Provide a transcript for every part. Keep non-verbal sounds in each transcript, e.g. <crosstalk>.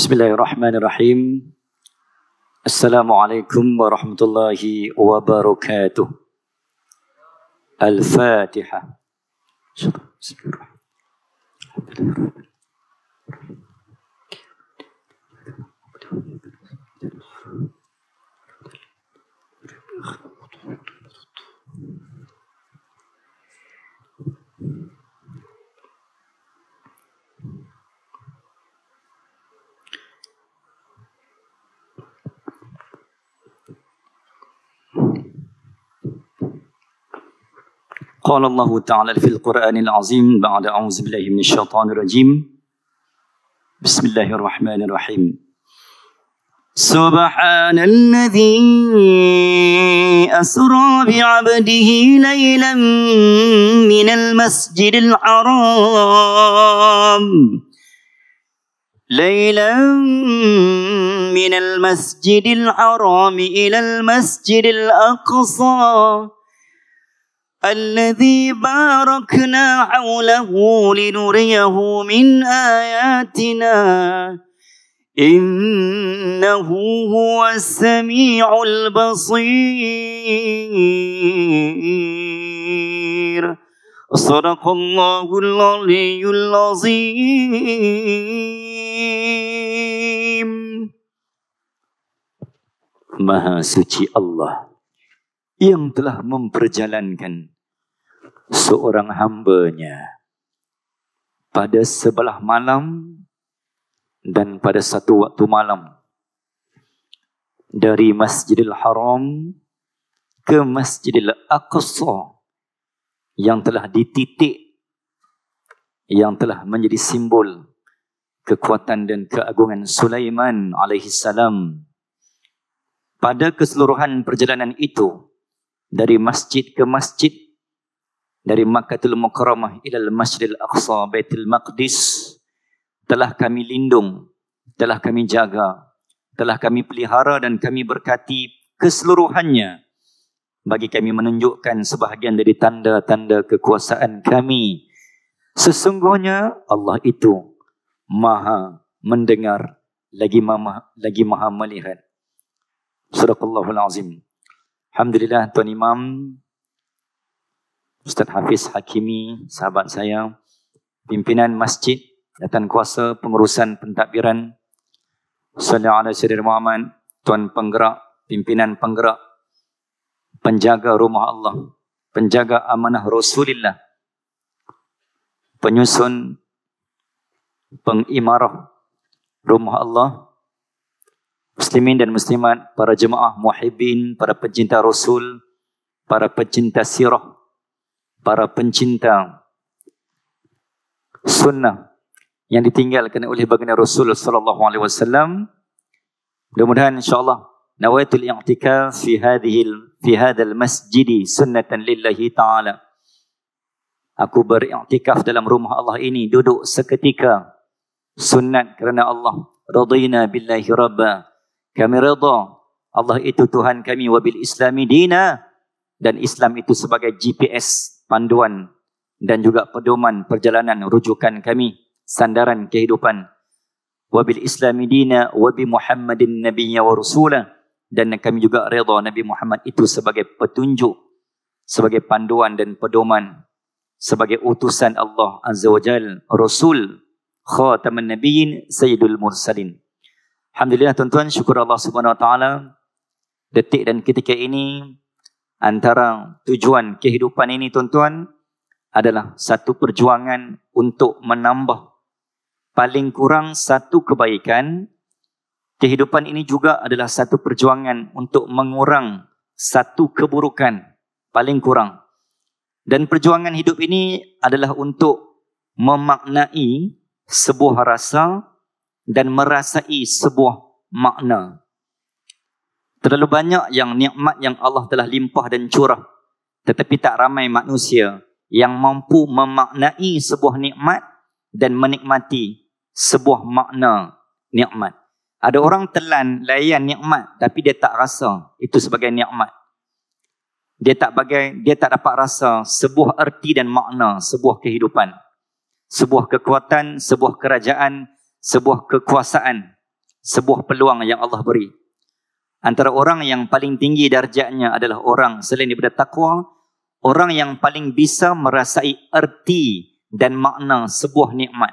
بسم الله الرحمن الرحيم السلام عليكم ورحمة الله وبركاته الفاتحة بسم الله الرحمن الرحيم قال الله تعالى في القرآن العظيم بعد أعوذ بالله من الشيطان الرجيم بسم الله الرحمن الرحيم سبحان الذي أسرى بعبده ليلا من المسجد الحرام ليلا من المسجد الحرام إلى المسجد الأقصى الذي باركنا حوله لنريه من آياتنا إنه هو السميع البصير صدق الله العلي العظيم Maha Suci Allah yang telah memperjalankan seorang hambanya pada sebelah malam dan pada satu waktu malam dari Masjidil Haram ke Masjidil Aqsa yang telah dititik yang telah menjadi simbol kekuatan dan keagungan Sulaiman salam pada keseluruhan perjalanan itu dari masjid ke masjid dari Makkahul Mukarramah ila Masjidil Aqsa Baitul Maqdis telah kami lindung telah kami jaga telah kami pelihara dan kami berkati keseluruhannya bagi kami menunjukkan sebahagian dari tanda-tanda kekuasaan kami sesungguhnya Allah itu maha mendengar lagi maha lagi maha melihat surah Allahul azim Alhamdulillah Tuan Imam Ustaz Hafiz Hakimi, sahabat saya, pimpinan masjid, datang kuasa pengurusan pentadbiran, Sallallahu Alaihi Wasallam Muhammad, Tuan Penggerak, pimpinan penggerak, penjaga rumah Allah, penjaga amanah Rasulullah, penyusun pengimarah rumah Allah, muslimin dan muslimat, para jemaah muhibbin, para pencinta rasul, para pencinta sirah, para pencinta sunnah yang ditinggalkan oleh baginda Rasul sallallahu alaihi wasallam. Mudah-mudahan insyaallah nawaitul i'tikaf fi hadhihi fi hadzal masjid sunnatan lillahi taala. Aku beriktikaf dalam rumah Allah ini duduk seketika Sunnat kerana Allah radhiina billahi rabbana kami redha Allah itu Tuhan kami wabil islami dina dan Islam itu sebagai GPS panduan dan juga pedoman perjalanan rujukan kami sandaran kehidupan wabil islami dina wabi muhammadin nabiyya wa rusula dan kami juga redha Nabi Muhammad itu sebagai petunjuk sebagai panduan dan pedoman sebagai utusan Allah azza wajal rasul khataman nabiyyin sayyidul mursalin Alhamdulillah tuan-tuan syukur Allah Subhanahu Wa Taala detik dan ketika ini antara tujuan kehidupan ini tuan-tuan adalah satu perjuangan untuk menambah paling kurang satu kebaikan kehidupan ini juga adalah satu perjuangan untuk mengurang satu keburukan paling kurang dan perjuangan hidup ini adalah untuk memaknai sebuah rasa dan merasai sebuah makna. Terlalu banyak yang nikmat yang Allah telah limpah dan curah. Tetapi tak ramai manusia yang mampu memaknai sebuah nikmat dan menikmati sebuah makna nikmat. Ada orang telan layan nikmat tapi dia tak rasa itu sebagai nikmat. Dia tak bagai dia tak dapat rasa sebuah erti dan makna sebuah kehidupan. Sebuah kekuatan, sebuah kerajaan, sebuah kekuasaan, sebuah peluang yang Allah beri. Antara orang yang paling tinggi darjatnya adalah orang selain daripada takwa, orang yang paling bisa merasai erti dan makna sebuah nikmat.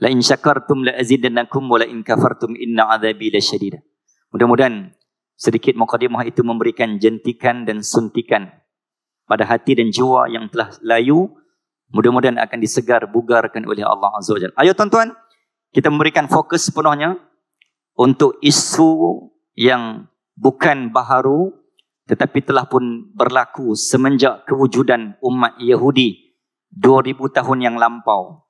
La in syakartum la azidannakum wa la in kafartum inna adhabi lasyadid. Mudah-mudahan sedikit mukadimah itu memberikan jentikan dan suntikan pada hati dan jiwa yang telah layu Mudah-mudahan akan disegar bugarkan oleh Allah Azza wa Jalla. Ayo tuan-tuan, kita memberikan fokus sepenuhnya untuk isu yang bukan baharu tetapi telah pun berlaku semenjak kewujudan umat Yahudi 2000 tahun yang lampau.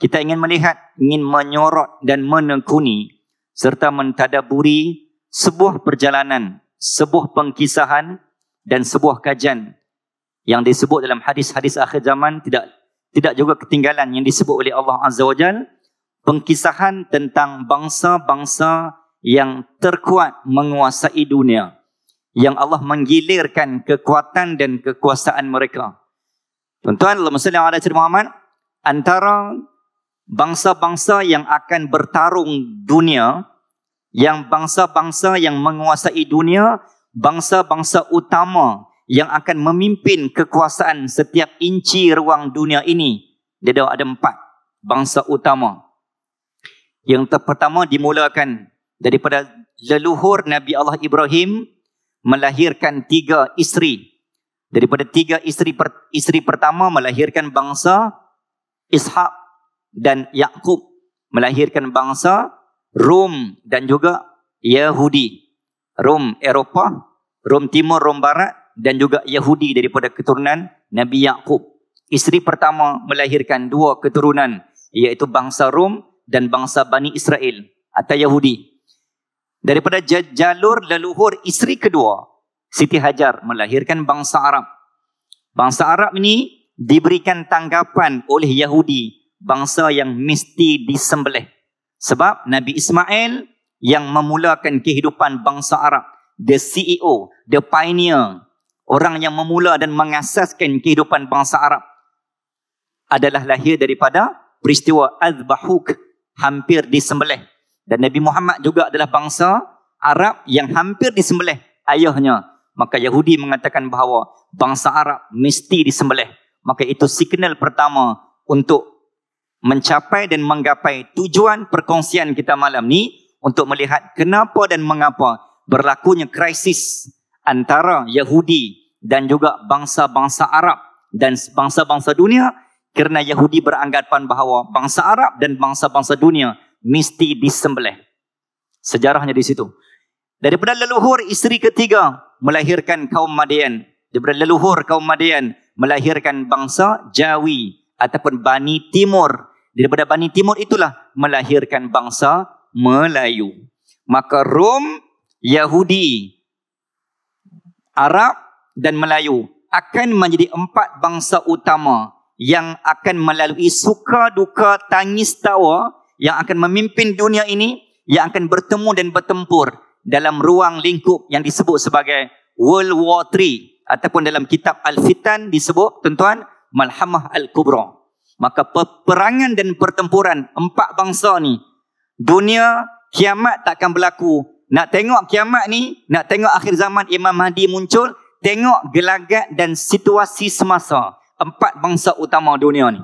Kita ingin melihat, ingin menyorot dan menekuni serta mentadaburi sebuah perjalanan, sebuah pengkisahan dan sebuah kajian yang disebut dalam hadis-hadis akhir zaman tidak tidak juga ketinggalan yang disebut oleh Allah Azza wa Jal pengkisahan tentang bangsa-bangsa yang terkuat menguasai dunia yang Allah menggilirkan kekuatan dan kekuasaan mereka. Tuan-tuan, Allah Masya Allah Cik Muhammad, antara bangsa-bangsa yang akan bertarung dunia, yang bangsa-bangsa yang menguasai dunia, bangsa-bangsa utama yang akan memimpin kekuasaan setiap inci ruang dunia ini. Dia ada, ada empat bangsa utama. Yang ter- pertama dimulakan daripada leluhur Nabi Allah Ibrahim melahirkan tiga isteri. Daripada tiga isteri, per- isteri pertama melahirkan bangsa Ishak dan Yakub melahirkan bangsa Rom dan juga Yahudi. Rom Eropah, Rom Timur, Rom Barat dan juga Yahudi daripada keturunan Nabi Yakub. Isteri pertama melahirkan dua keturunan iaitu bangsa Rom dan bangsa Bani Israel atau Yahudi. Daripada jalur leluhur isteri kedua, Siti Hajar melahirkan bangsa Arab. Bangsa Arab ini diberikan tanggapan oleh Yahudi, bangsa yang mesti disembelih. Sebab Nabi Ismail yang memulakan kehidupan bangsa Arab, the CEO, the pioneer orang yang memula dan mengasaskan kehidupan bangsa Arab adalah lahir daripada peristiwa al-Bahuk hampir disembelih. Dan Nabi Muhammad juga adalah bangsa Arab yang hampir disembelih ayahnya. Maka Yahudi mengatakan bahawa bangsa Arab mesti disembelih. Maka itu signal pertama untuk mencapai dan menggapai tujuan perkongsian kita malam ni untuk melihat kenapa dan mengapa berlakunya krisis antara Yahudi dan juga bangsa-bangsa Arab dan bangsa-bangsa dunia kerana Yahudi beranggapan bahawa bangsa Arab dan bangsa-bangsa dunia mesti disembelih. Sejarahnya di situ. Daripada leluhur isteri ketiga melahirkan kaum Madian. Daripada leluhur kaum Madian melahirkan bangsa Jawi ataupun Bani Timur. Daripada Bani Timur itulah melahirkan bangsa Melayu. Maka Rom, Yahudi, Arab dan Melayu akan menjadi empat bangsa utama yang akan melalui suka duka tangis tawa yang akan memimpin dunia ini yang akan bertemu dan bertempur dalam ruang lingkup yang disebut sebagai World War 3 ataupun dalam kitab Al-Fitan disebut tuan-tuan Malhamah Al-Kubra. Maka peperangan dan pertempuran empat bangsa ni dunia kiamat akan berlaku nak tengok kiamat ni, nak tengok akhir zaman Imam Mahdi muncul, tengok gelagat dan situasi semasa empat bangsa utama dunia ni.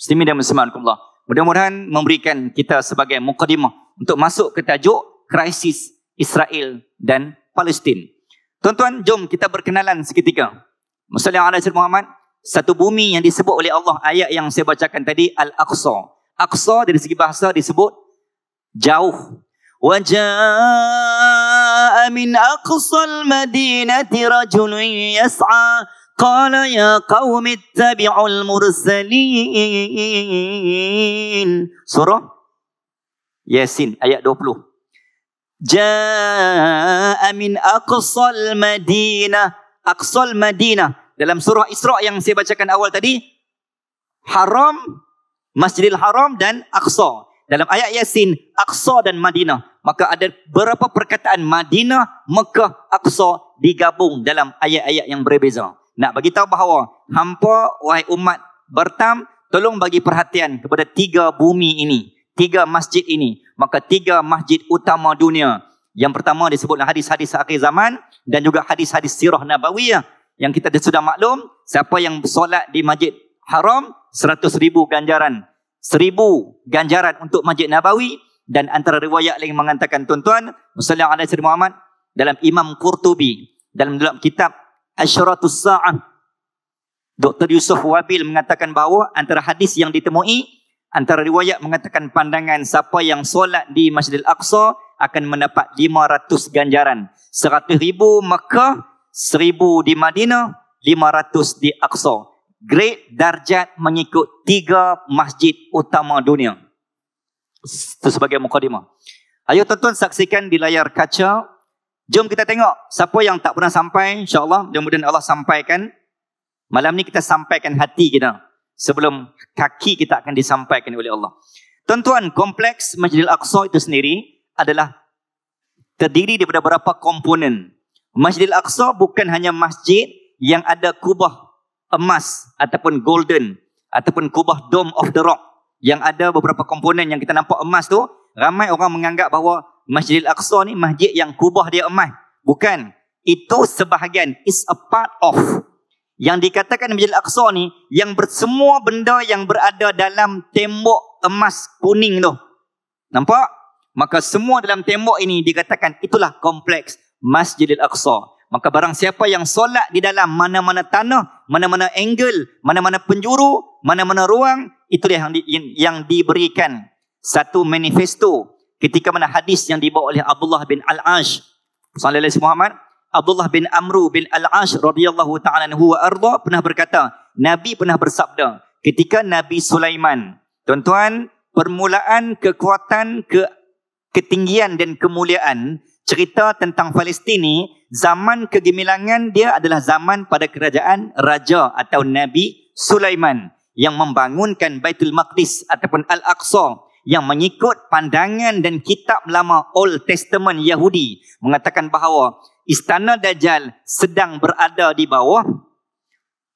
Muslimin dan muslimatullah. Mudah-mudahan memberikan kita sebagai mukadimah untuk masuk ke tajuk krisis Israel dan Palestin. Tuan-tuan, jom kita berkenalan seketika. Muslimin ala Syed Muhammad, satu bumi yang disebut oleh Allah ayat yang saya bacakan tadi Al-Aqsa. Aqsa dari segi bahasa disebut jauh, وجاء من أقصى المدينة رجل يسعى قال يا قوم اتبعوا المرسلين سورة ياسين آية 20 جاء min aqsal Madinah aqsal Madinah dalam surah Isra yang saya bacakan awal tadi haram Masjidil Haram dan Aqsa dalam ayat Yasin Aqsa dan Madinah maka ada beberapa perkataan Madinah, Mekah, Aqsa digabung dalam ayat-ayat yang berbeza. Nak bagi tahu bahawa hampa wahai umat Bertam tolong bagi perhatian kepada tiga bumi ini, tiga masjid ini, maka tiga masjid utama dunia. Yang pertama disebutlah hadis-hadis akhir zaman dan juga hadis-hadis sirah nabawiyah yang kita sudah maklum siapa yang solat di masjid haram 100 ribu ganjaran seribu ganjaran untuk masjid nabawi dan antara riwayat lain mengatakan tuan-tuan sallallahu alaihi wasallam Muhammad dalam Imam Qurtubi dalam dalam kitab Asyratus Sa'ah Dr. Yusuf Wabil mengatakan bahawa antara hadis yang ditemui antara riwayat mengatakan pandangan siapa yang solat di Masjidil Aqsa akan mendapat 500 ganjaran ribu Mekah 1,000 di Madinah 500 di Aqsa great darjat mengikut tiga masjid utama dunia itu sebagai mukadimah. Ayuh tuan-tuan saksikan di layar kaca. Jom kita tengok siapa yang tak pernah sampai. InsyaAllah mudah-mudahan Allah sampaikan. Malam ni kita sampaikan hati kita. Sebelum kaki kita akan disampaikan oleh Allah. Tuan-tuan, kompleks Masjidil Aqsa itu sendiri adalah terdiri daripada beberapa komponen. Masjidil Aqsa bukan hanya masjid yang ada kubah emas ataupun golden ataupun kubah Dome of the Rock yang ada beberapa komponen yang kita nampak emas tu ramai orang menganggap bahawa Masjidil Aqsa ni masjid yang kubah dia emas bukan itu sebahagian is a part of yang dikatakan Masjidil Aqsa ni yang bersemua benda yang berada dalam tembok emas kuning tu nampak maka semua dalam tembok ini dikatakan itulah kompleks Masjidil Aqsa Maka barang siapa yang solat di dalam mana-mana tanah, mana-mana angle, mana-mana penjuru, mana-mana ruang, itulah yang, di, yang diberikan satu manifesto ketika mana hadis yang dibawa oleh Abdullah bin Al-Ash sallallahu alaihi Muhammad Abdullah bin Amru bin Al-Ash radhiyallahu ta'ala anhu wa arda pernah berkata Nabi pernah bersabda ketika Nabi Sulaiman tuan-tuan permulaan kekuatan ke ketinggian dan kemuliaan cerita tentang Palestin zaman kegemilangan dia adalah zaman pada kerajaan raja atau Nabi Sulaiman yang membangunkan Baitul Maqdis ataupun Al-Aqsa yang mengikut pandangan dan kitab lama Old Testament Yahudi mengatakan bahawa Istana Dajjal sedang berada di bawah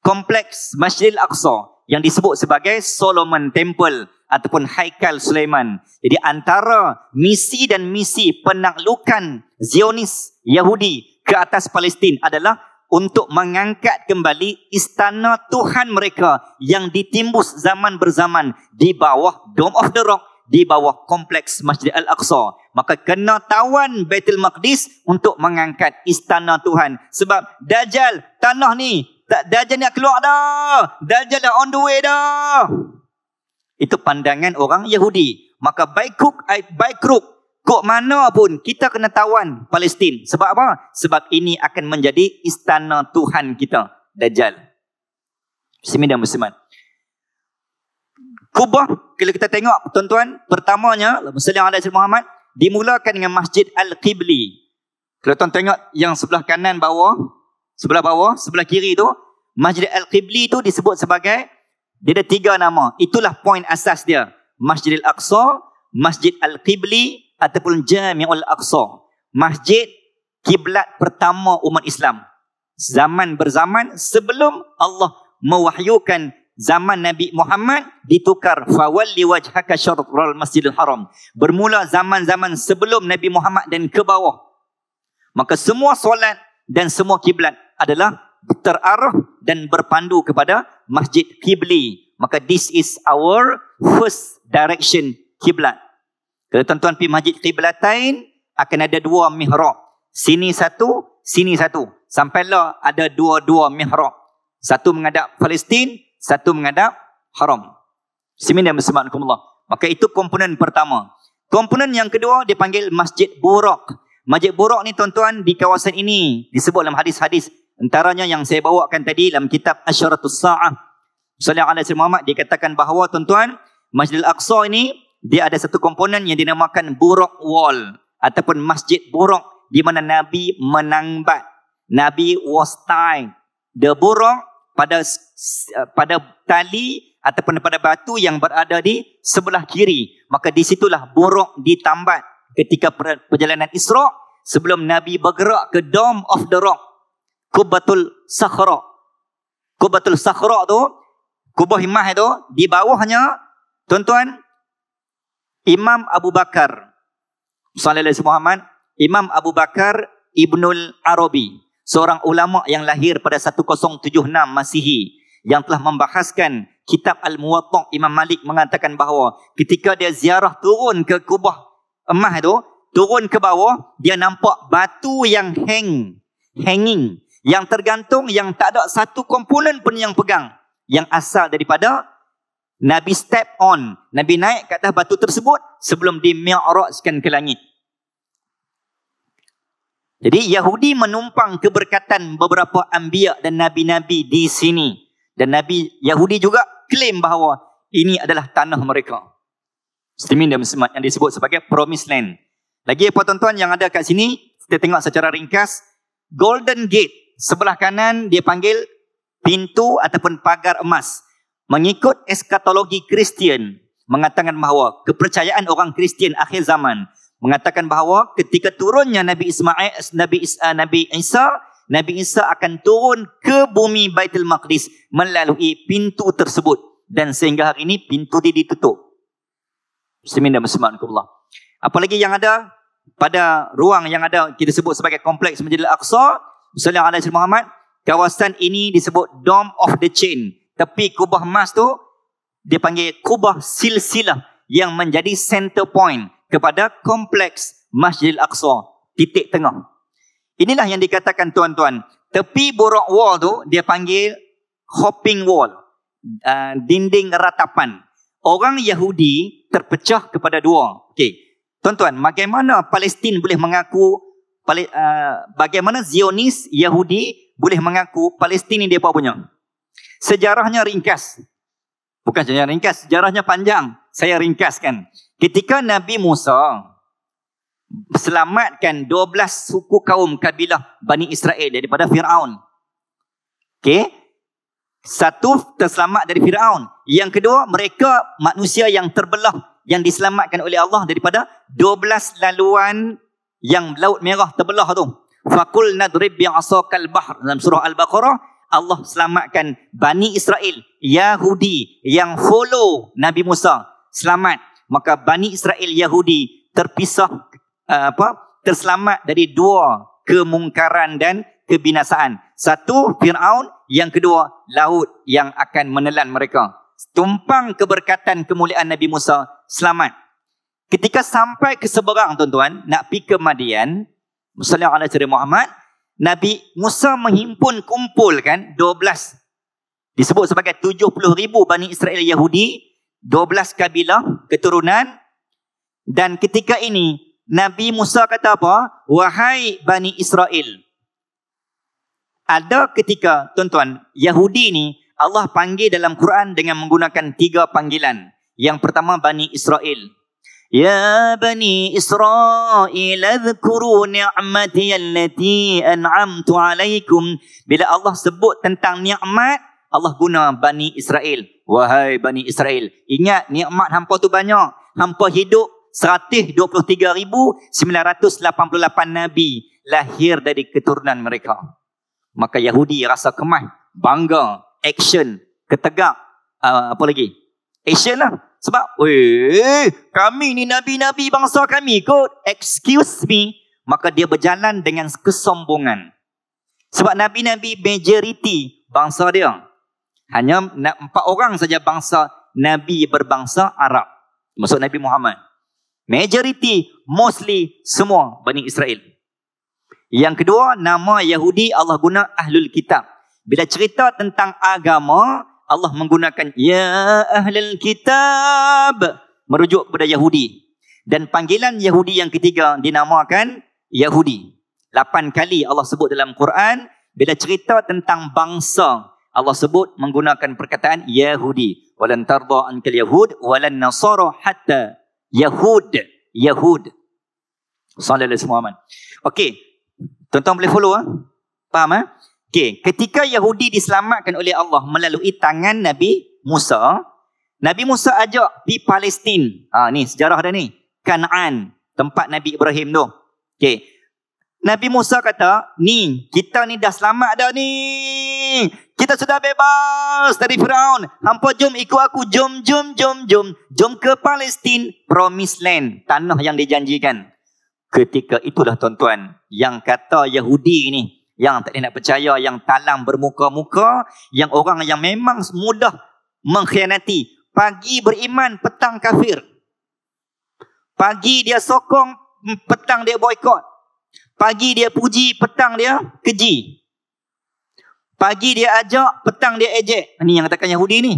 kompleks masjid al Aqsa yang disebut sebagai Solomon Temple ataupun Haikal Sulaiman. Jadi antara misi dan misi penaklukan Zionis Yahudi ke atas Palestin adalah untuk mengangkat kembali istana Tuhan mereka yang ditimbus zaman berzaman di bawah Dome of the Rock di bawah kompleks Masjid Al-Aqsa maka kena tawan Baitul Maqdis untuk mengangkat istana Tuhan sebab dajal tanah ni tak dajal nak keluar dah dajal dah on the way dah itu pandangan orang Yahudi maka Baikuk eh, Baikruk Kok mana pun kita kena tawan Palestin. Sebab apa? Sebab ini akan menjadi istana Tuhan kita. Dajjal. Bismillah dan Muslimat. Kubah, kalau kita tengok tuan-tuan, pertamanya, Muslim Adai Syed Muhammad, dimulakan dengan Masjid Al-Qibli. Kalau tuan tengok yang sebelah kanan bawah, sebelah bawah, sebelah kiri tu, Masjid Al-Qibli tu disebut sebagai, dia ada tiga nama. Itulah poin asas dia. Masjid Al-Aqsa, Masjid Al-Qibli, ataupun Jami'ul Aqsa, masjid kiblat pertama umat Islam. Zaman berzaman sebelum Allah mewahyukan zaman Nabi Muhammad ditukar fawalli wajhaka syatrul masjidil haram. Bermula zaman-zaman sebelum Nabi Muhammad dan ke bawah. Maka semua solat dan semua kiblat adalah terarah dan berpandu kepada masjid kibli. Maka this is our first direction kiblat. Kata tuan-tuan pergi masjid Qiblatain, akan ada dua mihrab. Sini satu, sini satu. Sampailah ada dua-dua mihrab. Satu menghadap Palestin, satu menghadap haram. Semina bersama'alaikumullah. Maka itu komponen pertama. Komponen yang kedua dipanggil Masjid buruk. Masjid buruk ni tuan-tuan di kawasan ini disebut dalam hadis-hadis. Antaranya yang saya bawakan tadi dalam kitab Asyaratus Sa'ah. Salih Al-Azim Muhammad dikatakan bahawa tuan-tuan Masjid Al-Aqsa ini dia ada satu komponen yang dinamakan buruk wall ataupun masjid buruk di mana Nabi menangbat. Nabi was tying the buruk pada pada tali ataupun pada batu yang berada di sebelah kiri. Maka di situlah buruk ditambat ketika perjalanan Isra sebelum Nabi bergerak ke Dome of the Rock. Kubatul Sakhra. Kubatul Sakhra tu, kubah himah tu, di bawahnya, tuan-tuan, Imam Abu Bakar sallallahu alaihi Muhammad, Imam Abu Bakar Ibnul Arabi, seorang ulama yang lahir pada 1076 Masihi yang telah membahaskan kitab Al-Muwatta Imam Malik mengatakan bahawa ketika dia ziarah turun ke kubah emah itu, turun ke bawah, dia nampak batu yang hang, hanging, yang tergantung, yang tak ada satu komponen pun yang pegang. Yang asal daripada Nabi step on, Nabi naik ke atas batu tersebut sebelum dimi'rajkan ke langit. Jadi Yahudi menumpang keberkatan beberapa ambia dan nabi-nabi di sini dan Nabi Yahudi juga klaim bahawa ini adalah tanah mereka. Muslimin dan muslimat yang disebut sebagai promised land. Lagi apa tuan-tuan yang ada kat sini, kita tengok secara ringkas. Golden Gate, sebelah kanan dia panggil pintu ataupun pagar emas. Mengikut eskatologi Kristian mengatakan bahawa kepercayaan orang Kristian akhir zaman mengatakan bahawa ketika turunnya Nabi Ismail Nabi Isa eh, Nabi Isa Nabi Isa akan turun ke bumi Baitul Maqdis melalui pintu tersebut dan sehingga hari ini pintu dia ditutup. Muslimin dan muslimat Apalagi yang ada pada ruang yang ada kita sebut sebagai kompleks Masjid Al-Aqsa, Sallallahu Alaihi Wasallam, kawasan ini disebut Dome of the Chain tepi kubah emas tu dia panggil kubah silsilah yang menjadi center point kepada kompleks Masjid al Aqsa titik tengah inilah yang dikatakan tuan-tuan tepi borok wall tu dia panggil hopping wall uh, dinding ratapan orang Yahudi terpecah kepada dua okey tuan-tuan bagaimana Palestin boleh mengaku ah, bagaimana Zionis Yahudi boleh mengaku Palestin ni dia apa punya Sejarahnya ringkas. Bukan sejarahnya ringkas, sejarahnya panjang. Saya ringkaskan. Ketika Nabi Musa selamatkan 12 suku kaum kabilah Bani Israel daripada Fir'aun. Okey. Satu terselamat dari Fir'aun. Yang kedua, mereka manusia yang terbelah yang diselamatkan oleh Allah daripada 12 laluan yang laut merah terbelah tu. Fakul nadrib bi'asakal bahr dalam surah Al-Baqarah Allah selamatkan Bani Israel, Yahudi yang follow Nabi Musa. Selamat. Maka Bani Israel, Yahudi terpisah, eh, apa, terselamat dari dua kemungkaran dan kebinasaan. Satu, Fir'aun. Yang kedua, laut yang akan menelan mereka. Tumpang keberkatan kemuliaan Nabi Musa, selamat. Ketika sampai ke seberang, tuan-tuan, nak pergi ke Madian, Sallallahu alaihi wasallam Muhammad, Nabi Musa menghimpun kumpul kan 12 disebut sebagai 70 ribu Bani Israel Yahudi 12 kabilah keturunan dan ketika ini Nabi Musa kata apa? Wahai Bani Israel ada ketika tuan-tuan Yahudi ni Allah panggil dalam Quran dengan menggunakan tiga panggilan yang pertama Bani Israel يا بني إسرائيل اذكروا نعمتي التي أنعمت عليكم Bila Allah sebut tentang nikmat Allah guna Bani Israel Wahai Bani Israel Ingat nikmat hampa tu banyak Hampa hidup 123,988 Nabi Lahir dari keturunan mereka Maka Yahudi rasa kemah Bangga Action Ketegak uh, Apa lagi? Asia lah sebab, weh, kami ni nabi-nabi bangsa kami kot. Excuse me. Maka dia berjalan dengan kesombongan. Sebab nabi-nabi majoriti bangsa dia. Hanya empat orang saja bangsa nabi berbangsa Arab. Maksud Nabi Muhammad. Majoriti mostly semua Bani Israel. Yang kedua, nama Yahudi Allah guna Ahlul Kitab. Bila cerita tentang agama, Allah menggunakan ya ahlul kitab merujuk kepada Yahudi dan panggilan Yahudi yang ketiga dinamakan Yahudi. Lapan kali Allah sebut dalam Quran bila cerita tentang bangsa Allah sebut menggunakan perkataan Yahudi. Walan tarda ankal Yahud walan nasara hatta Yahud Yahud. Sallallahu alaihi wasallam. Okey. tonton tuan boleh follow ah? Faham ah? Okay, ketika Yahudi diselamatkan oleh Allah melalui tangan Nabi Musa, Nabi Musa ajak di Palestin. Ha, ni sejarah dah ni. Kanaan, tempat Nabi Ibrahim tu. Okay. Nabi Musa kata, ni, kita ni dah selamat dah ni. Kita sudah bebas dari Firaun. Hampa jom ikut aku. Jom, jom, jom, jom. Jom ke Palestin, Promised Land. Tanah yang dijanjikan. Ketika itulah tuan-tuan. Yang kata Yahudi ni yang tak nak percaya yang talang bermuka-muka yang orang yang memang mudah mengkhianati pagi beriman petang kafir pagi dia sokong hmm, petang dia boikot pagi dia puji petang dia keji pagi dia ajak petang dia ejek ini yang katakan Yahudi ni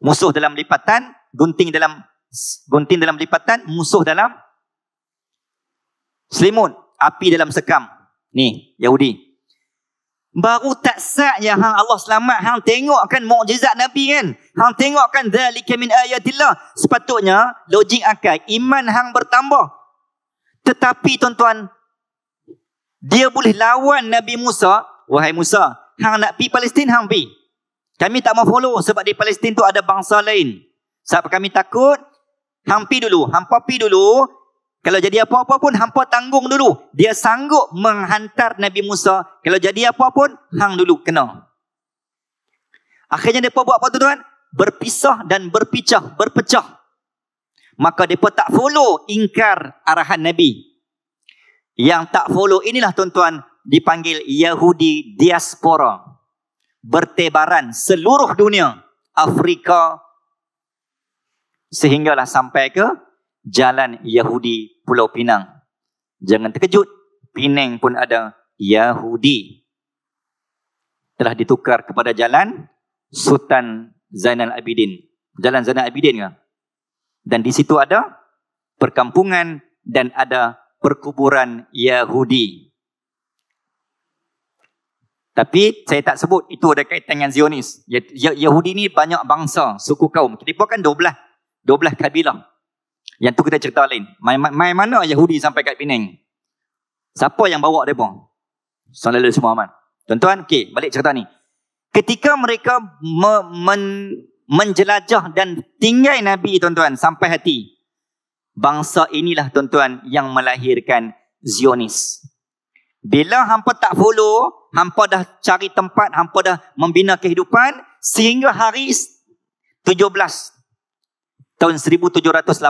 musuh dalam lipatan gunting dalam gunting dalam lipatan musuh dalam selimut api dalam sekam Ni, Yahudi. Baru tak sah ya hang Allah selamat hang tengokkan mukjizat Nabi kan. Hang tengokkan zalika min ayatillah. Sepatutnya logik akal iman hang bertambah. Tetapi tuan-tuan dia boleh lawan Nabi Musa, wahai Musa, hang nak pi Palestin hang pi. Kami tak mau follow sebab di Palestin tu ada bangsa lain. Sebab kami takut hang pi dulu, hang pi dulu, kalau jadi apa-apa pun hampa tanggung dulu. Dia sanggup menghantar Nabi Musa. Kalau jadi apa pun hang dulu kena. Akhirnya depa buat apa tuan? Berpisah dan berpecah, berpecah. Maka depa tak follow ingkar arahan Nabi. Yang tak follow inilah tuan-tuan dipanggil Yahudi diaspora. Bertebaran seluruh dunia. Afrika sehinggalah sampai ke jalan Yahudi Pulau Pinang. Jangan terkejut, Pinang pun ada Yahudi. Telah ditukar kepada jalan Sultan Zainal Abidin. Jalan Zainal Abidin ke? Dan di situ ada perkampungan dan ada perkuburan Yahudi. Tapi saya tak sebut itu ada kaitan dengan Zionis. Ya- ya- Yahudi ni banyak bangsa, suku kaum. Kita pun kan 12, 12 kabilah. Yang tu kita cerita lain. Mai, mai mana Yahudi sampai kat Penang? Siapa yang bawa dia pun? Sallallahu alaihi wasallam. Tuan-tuan, okey, balik cerita ni. Ketika mereka me, men, menjelajah dan tinggal Nabi tuan-tuan sampai hati bangsa inilah tuan-tuan yang melahirkan Zionis. Bila hampa tak follow, hampa dah cari tempat, hampa dah membina kehidupan sehingga hari 17 tahun 1788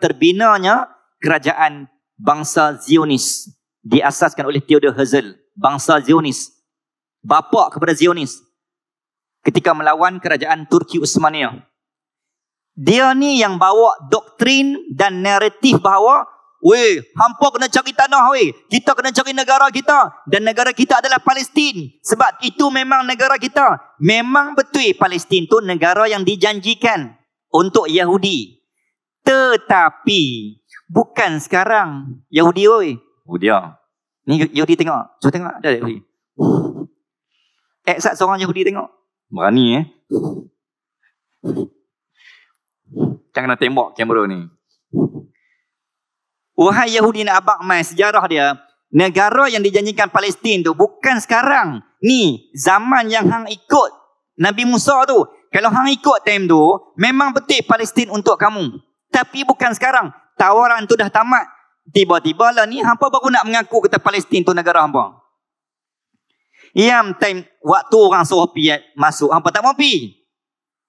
terbinanya kerajaan bangsa Zionis diasaskan oleh Theodor Herzl bangsa Zionis bapa kepada Zionis ketika melawan kerajaan Turki Utsmaniyah dia ni yang bawa doktrin dan naratif bahawa weh hampa kena cari tanah weh kita kena cari negara kita dan negara kita adalah Palestin sebab itu memang negara kita memang betul Palestin tu negara yang dijanjikan untuk Yahudi. Tetapi bukan sekarang Yahudi oi. Yahudi. Ah. Ni Yahudi tengok. Cuba tengok ada Yahudi. Eksat seorang Yahudi tengok. Berani eh. Jangan kena tembak kamera ni. Wahai Yahudi nak abang mai sejarah dia. Negara yang dijanjikan Palestin tu bukan sekarang. Ni zaman yang hang ikut Nabi Musa tu. Kalau hang ikut time tu, memang betik Palestin untuk kamu. Tapi bukan sekarang. Tawaran tu dah tamat. Tiba-tiba lah ni hampa baru nak mengaku kata Palestin tu negara hampa. Yang time waktu orang suruh pergi eh, masuk, hampa tak mau pergi.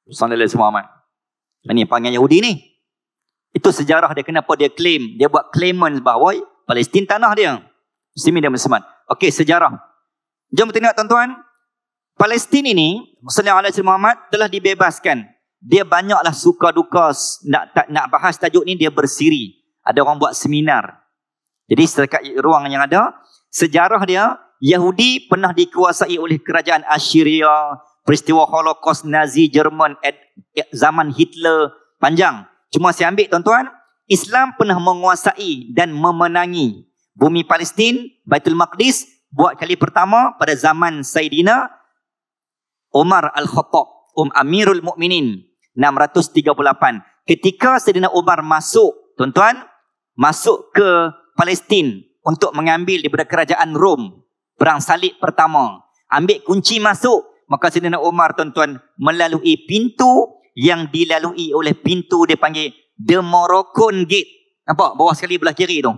Sallallahu alaihi wasallam. Ini panggil Yahudi ni. Itu sejarah dia kenapa dia claim, dia buat claimant bahawa Palestin tanah dia. Muslimin dan Muslimat. Okey, sejarah. Jom tengok tuan-tuan. Palestin ini Sallallahu Alaihi Wasallam Muhammad telah dibebaskan. Dia banyaklah suka duka nak tak, nak bahas tajuk ni dia bersiri. Ada orang buat seminar. Jadi setakat ruang yang ada, sejarah dia Yahudi pernah dikuasai oleh kerajaan Assyria, peristiwa Holocaust Nazi Jerman at, at zaman Hitler panjang. Cuma saya ambil tuan-tuan, Islam pernah menguasai dan memenangi bumi Palestin, Baitul Maqdis buat kali pertama pada zaman Saidina Umar Al-Khattab, Um Amirul Mukminin 638. Ketika Sayyidina Umar masuk, tuan-tuan, masuk ke Palestin untuk mengambil daripada kerajaan Rom perang salib pertama. Ambil kunci masuk, maka Sayyidina Umar tuan-tuan melalui pintu yang dilalui oleh pintu dia panggil The Morocco Gate. Nampak bawah sekali belah kiri tu.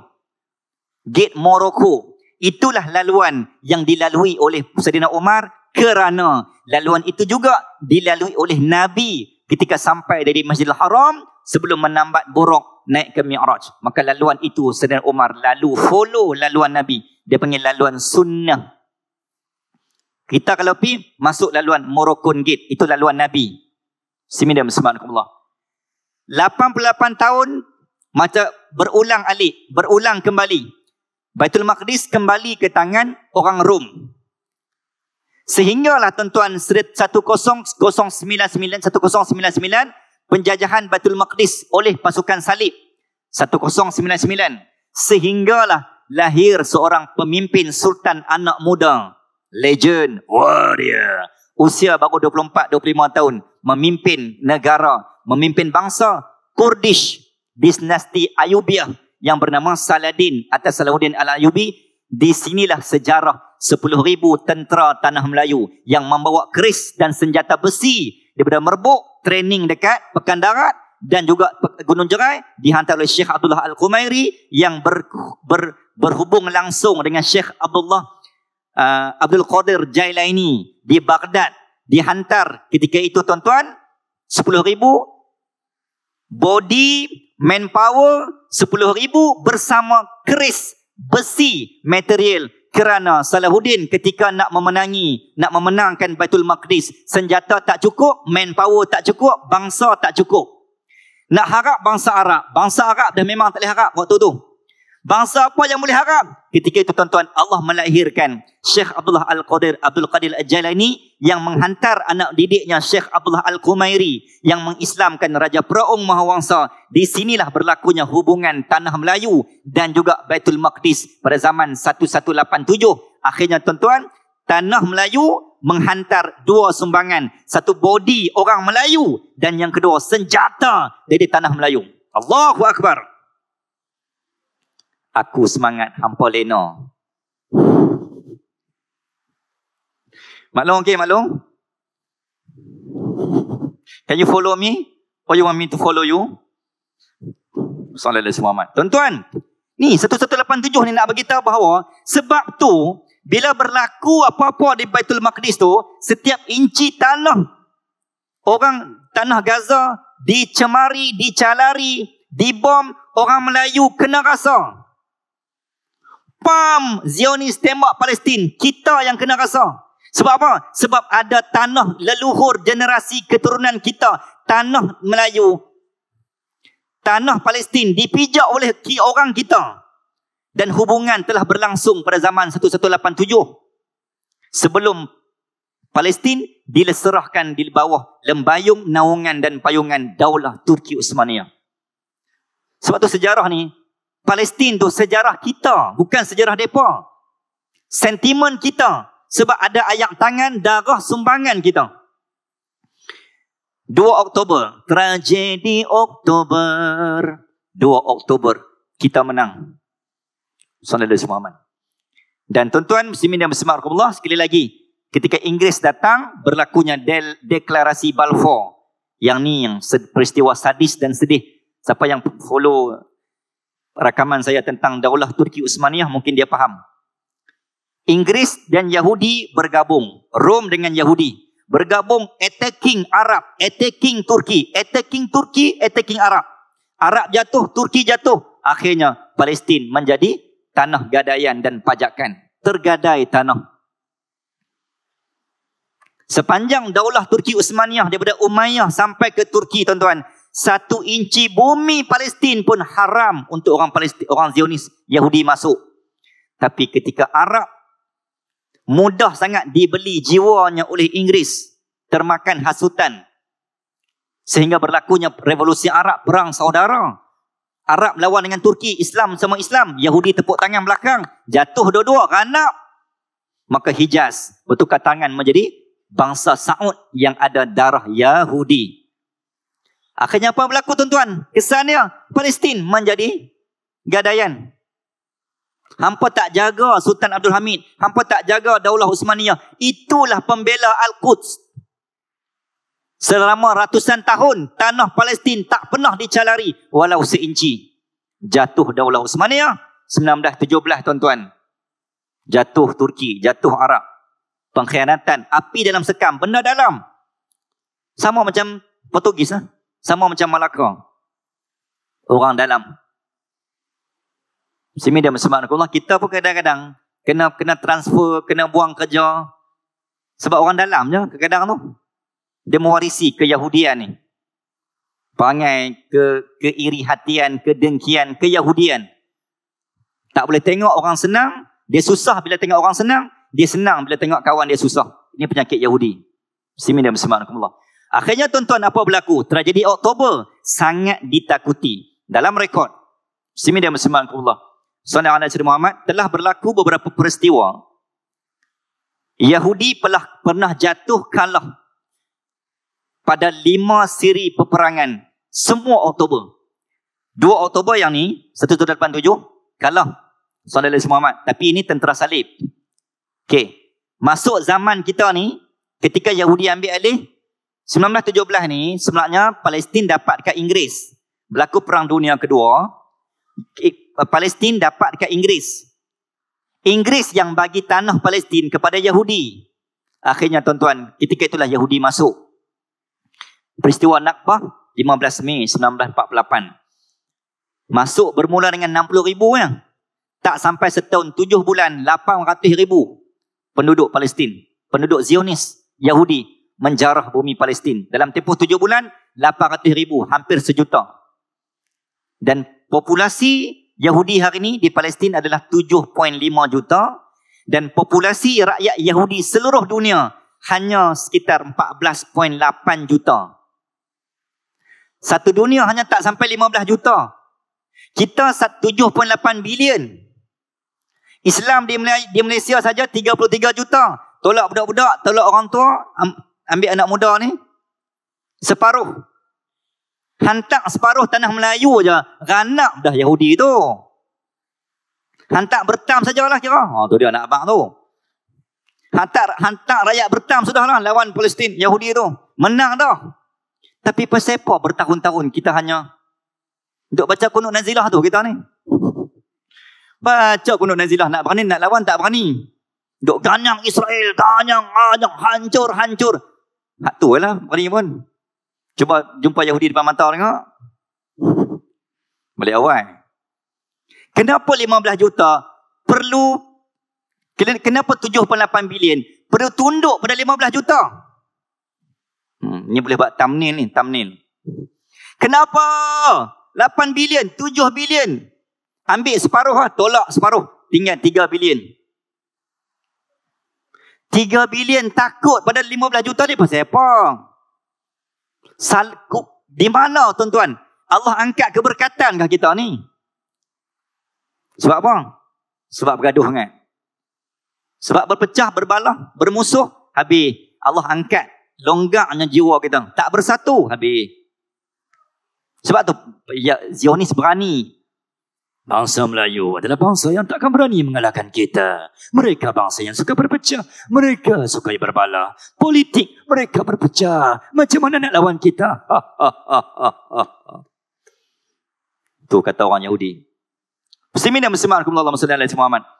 Gate Morocco. Itulah laluan yang dilalui oleh Sayyidina Umar kerana laluan itu juga dilalui oleh Nabi ketika sampai dari Masjidil Haram sebelum menambat buruk naik ke Mi'raj. Maka laluan itu Sayyidina Umar lalu follow laluan Nabi. Dia panggil laluan sunnah. Kita kalau pi masuk laluan Morokun Gate. Itu laluan Nabi. Simidam Subhanakumullah. 88 tahun macam berulang alik, berulang kembali. Baitul Maqdis kembali ke tangan orang Rom. Sehinggalah tuan-tuan 1099 1099 penjajahan Batul Maqdis oleh pasukan salib 1099 sehinggalah lahir seorang pemimpin sultan anak muda legend warrior usia baru 24 25 tahun memimpin negara memimpin bangsa Kurdish dinasti Ayubiah yang bernama Saladin atau Salahuddin Al-Ayubi di sinilah sejarah Sepuluh ribu tentera tanah Melayu yang membawa keris dan senjata besi daripada Merbuk, training dekat Pekan Darat dan juga Gunung Jerai dihantar oleh Syekh Abdullah Al-Khumairi yang ber, ber, berhubung langsung dengan Syekh Abdullah uh, Abdul Qadir Jailaini di Baghdad dihantar ketika itu tuan-tuan sepuluh ribu body manpower sepuluh ribu bersama keris besi material kerana Salahuddin ketika nak memenangi, nak memenangkan Baitul Maqdis, senjata tak cukup, manpower tak cukup, bangsa tak cukup. Nak harap bangsa Arab, bangsa Arab dah memang tak boleh harap waktu tu. Bangsa apa yang boleh haram? Ketika itu tuan-tuan Allah melahirkan Syekh Abdullah Al-Qadir Abdul Qadir Al-Jailani yang menghantar anak didiknya Syekh Abdullah Al-Kumairi yang mengislamkan Raja Praung Mahawangsa. Di sinilah berlakunya hubungan Tanah Melayu dan juga Baitul Maqdis pada zaman 1187. Akhirnya tuan-tuan Tanah Melayu menghantar dua sumbangan. Satu bodi orang Melayu dan yang kedua senjata dari Tanah Melayu. Allahu Akbar aku semangat hampa lena. Maklong okey maklong? Can you follow me? Or you want me to follow you? Assalamualaikum Muhammad. Tuan-tuan, ni 1187 ni nak bagi tahu bahawa sebab tu bila berlaku apa-apa di Baitul Maqdis tu, setiap inci tanah orang tanah Gaza dicemari, dicalari, dibom, orang Melayu kena rasa pam Zionis tembak Palestin kita yang kena rasa sebab apa sebab ada tanah leluhur generasi keturunan kita tanah Melayu tanah Palestin dipijak oleh orang kita dan hubungan telah berlangsung pada zaman 1187 sebelum Palestin dileserahkan di bawah lembayung naungan dan payungan daulah Turki Utsmaniyah. Sebab tu sejarah ni Palestin tu sejarah kita, bukan sejarah mereka. Sentimen kita sebab ada ayak tangan, darah, sumbangan kita. 2 Oktober, tragedi Oktober. 2 Oktober, kita menang. Sallallahu alaihi wasallam. Dan tuan-tuan muslimin dan bersemak Allah sekali lagi ketika Inggeris datang berlakunya de- deklarasi Balfour yang ni yang peristiwa sadis dan sedih siapa yang follow rakaman saya tentang daulah Turki Utsmaniyah mungkin dia faham. Inggris dan Yahudi bergabung. Rom dengan Yahudi. Bergabung attacking Arab. Attacking Turki. Attacking Turki, attacking Arab. Arab jatuh, Turki jatuh. Akhirnya Palestin menjadi tanah gadaian dan pajakan. Tergadai tanah. Sepanjang daulah Turki Utsmaniyah daripada Umayyah sampai ke Turki tuan-tuan satu inci bumi Palestin pun haram untuk orang Palestin, orang Zionis Yahudi masuk. Tapi ketika Arab mudah sangat dibeli jiwanya oleh Inggeris termakan hasutan sehingga berlakunya revolusi Arab perang saudara Arab lawan dengan Turki Islam sama Islam Yahudi tepuk tangan belakang jatuh dua-dua ranap maka Hijaz bertukar tangan menjadi bangsa Saud yang ada darah Yahudi Akhirnya apa yang berlaku tuan-tuan? Kesannya Palestin menjadi gadaian. Hampa tak jaga Sultan Abdul Hamid. Hampa tak jaga Daulah Uthmaniyah. Itulah pembela Al-Quds. Selama ratusan tahun, tanah Palestin tak pernah dicalari walau seinci. Jatuh Daulah Uthmaniyah 1917 tuan-tuan. Jatuh Turki, jatuh Arab. Pengkhianatan, api dalam sekam, benda dalam. Sama macam Portugis lah. Sama macam Malaka. Orang dalam. Sini dia bersama Allah. Kita pun kadang-kadang kena kena transfer, kena buang kerja. Sebab orang dalam je kadang-kadang tu. Dia mewarisi keyahudian ni. Pangai ke keiri hatian, ke dengkian, ke Yahudian. Tak boleh tengok orang senang. Dia susah bila tengok orang senang. Dia senang bila tengok kawan dia susah. Ini penyakit Yahudi. Bismillahirrahmanirrahim. Akhirnya tuan-tuan apa berlaku? Tragedi Oktober sangat ditakuti. Dalam rekod, Muslimin dan Muslimin Allah, Sana Anak Cerita Muhammad telah berlaku beberapa peristiwa. Yahudi pelah, pernah jatuh kalah pada lima siri peperangan semua Oktober. Dua Oktober yang ni, satu tu tujuh kalah. Sana Anak Muhammad. Tapi ini tentera salib. Okey. Masuk zaman kita ni, ketika Yahudi ambil alih, 1917 ni sebenarnya Palestin dapat dekat Inggeris. Berlaku Perang Dunia Kedua, eh, Palestin dapat dekat Inggeris. Inggeris yang bagi tanah Palestin kepada Yahudi. Akhirnya tuan-tuan, ketika itulah Yahudi masuk. Peristiwa Nakbah 15 Mei 1948. Masuk bermula dengan 60 ribu ya. Tak sampai setahun, tujuh bulan, 800 ribu penduduk Palestin, penduduk Zionis, Yahudi menjarah bumi Palestin. Dalam tempoh tujuh bulan, 800 ribu, hampir sejuta. Dan populasi Yahudi hari ini di Palestin adalah 7.5 juta. Dan populasi rakyat Yahudi seluruh dunia hanya sekitar 14.8 juta. Satu dunia hanya tak sampai 15 juta. Kita 7.8 bilion. Islam di Malaysia, di Malaysia saja 33 juta. Tolak budak-budak, tolak orang tua, ambil anak muda ni separuh hantar separuh tanah Melayu aja ranak dah Yahudi tu hantar bertam sajalah kira ha oh, tu dia anak abang tu hantar hantar rakyat bertam sudahlah lawan Palestin Yahudi tu menang dah tapi pasal bertahun-tahun kita hanya untuk baca kunut nazilah tu kita ni baca kunut nazilah nak berani nak lawan tak berani duk ganyang Israel ganyang ganyang hancur hancur Hak tu lah berani pun. Cuba jumpa Yahudi depan mata tengok. Balik awal. Kenapa 15 juta perlu kenapa 7.8 bilion perlu tunduk pada 15 juta? Hmm, ini boleh buat thumbnail ni, thumbnail. Kenapa 8 bilion, 7 bilion ambil separuh lah, tolak separuh, tinggal 3 bilion. Tiga bilion takut pada lima belas juta ni pasal apa? Sal, di mana tuan-tuan? Allah angkat keberkatan kah kita ni? Sebab apa? Sebab bergaduh sangat. Sebab berpecah, berbalah, bermusuh. Habis Allah angkat longgaknya jiwa kita. Tak bersatu. Habis. Sebab tu ya, Zionis berani Bangsa Melayu adalah bangsa yang takkan berani mengalahkan kita. Mereka bangsa yang suka berpecah. Mereka suka berbala. Politik mereka berpecah. Macam mana nak lawan kita? Ha, ha, ha, Itu kata orang Yahudi. Muslimin dan muslimah. Alhamdulillah. Assalamualaikum warahmatullahi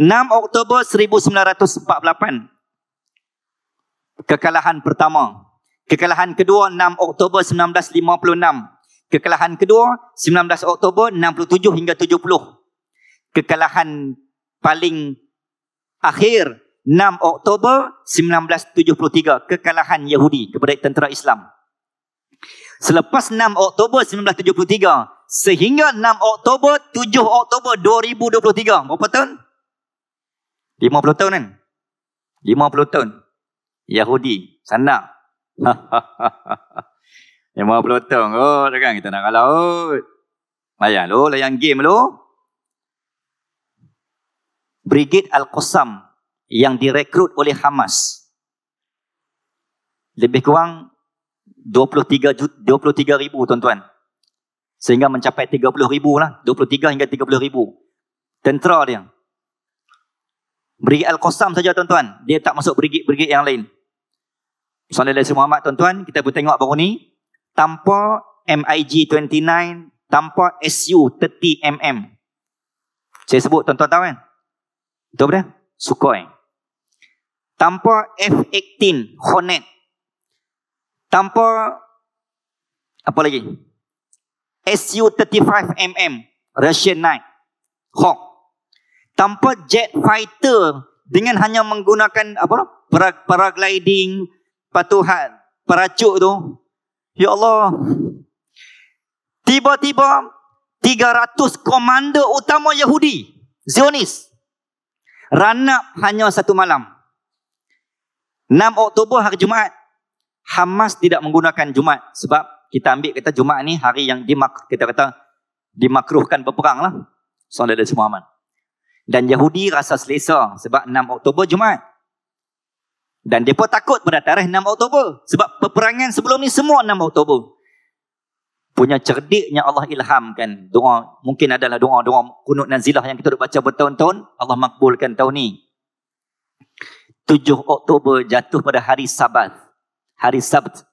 6 Oktober 1948. Kekalahan pertama. Kekalahan kedua 6 Oktober 1956. Kekalahan kedua 19 Oktober 67 hingga 70. Kekalahan paling akhir 6 Oktober 1973 kekalahan Yahudi kepada tentera Islam. Selepas 6 Oktober 1973 sehingga 6 Oktober 7 Oktober 2023 berapa tahun? 50 tahun kan? 50 tahun. Yahudi sana. <laughs> Yang mahu pelotong kot. Oh, kan kita nak kalah kot. Oh. Layan lo, oh, layan game lo. Brigade Al-Qassam yang direkrut oleh Hamas. Lebih kurang 23, ribu tuan-tuan. Sehingga mencapai 30 ribu lah. 23 hingga 30 ribu. Tentera dia. Brigade Al-Qassam saja tuan-tuan. Dia tak masuk brigade-brigade yang lain. Assalamualaikum warahmatullahi Muhammad tuan-tuan. Kita boleh tengok baru ni tanpa MIG 29 tanpa SU 30mm. Saya sebut tuan-tuan tahu kan? Betul tak? Sukoi. Eh? Tanpa F18 Hornet. Tanpa apa lagi? SU 35mm Russian Night Hawk. Tanpa jet fighter dengan hanya menggunakan apa? Paragliding patuhan peracuk tu Ya Allah. Tiba-tiba 300 komando utama Yahudi, Zionis. Ranap hanya satu malam. 6 Oktober hari Jumaat. Hamas tidak menggunakan Jumaat sebab kita ambil kata Jumaat ni hari yang dimak kita kata dimakruhkan berperang lah. Soalnya dan semua aman. Dan Yahudi rasa selesa sebab 6 Oktober Jumaat. Dan mereka takut pada tarikh 6 Oktober. Sebab peperangan sebelum ni semua 6 Oktober. Punya cerdiknya Allah ilhamkan. Doa, mungkin adalah doa-doa kunut nazilah yang kita dah baca bertahun-tahun. Allah makbulkan tahun ni. 7 Oktober jatuh pada hari Sabat. Hari Sabat.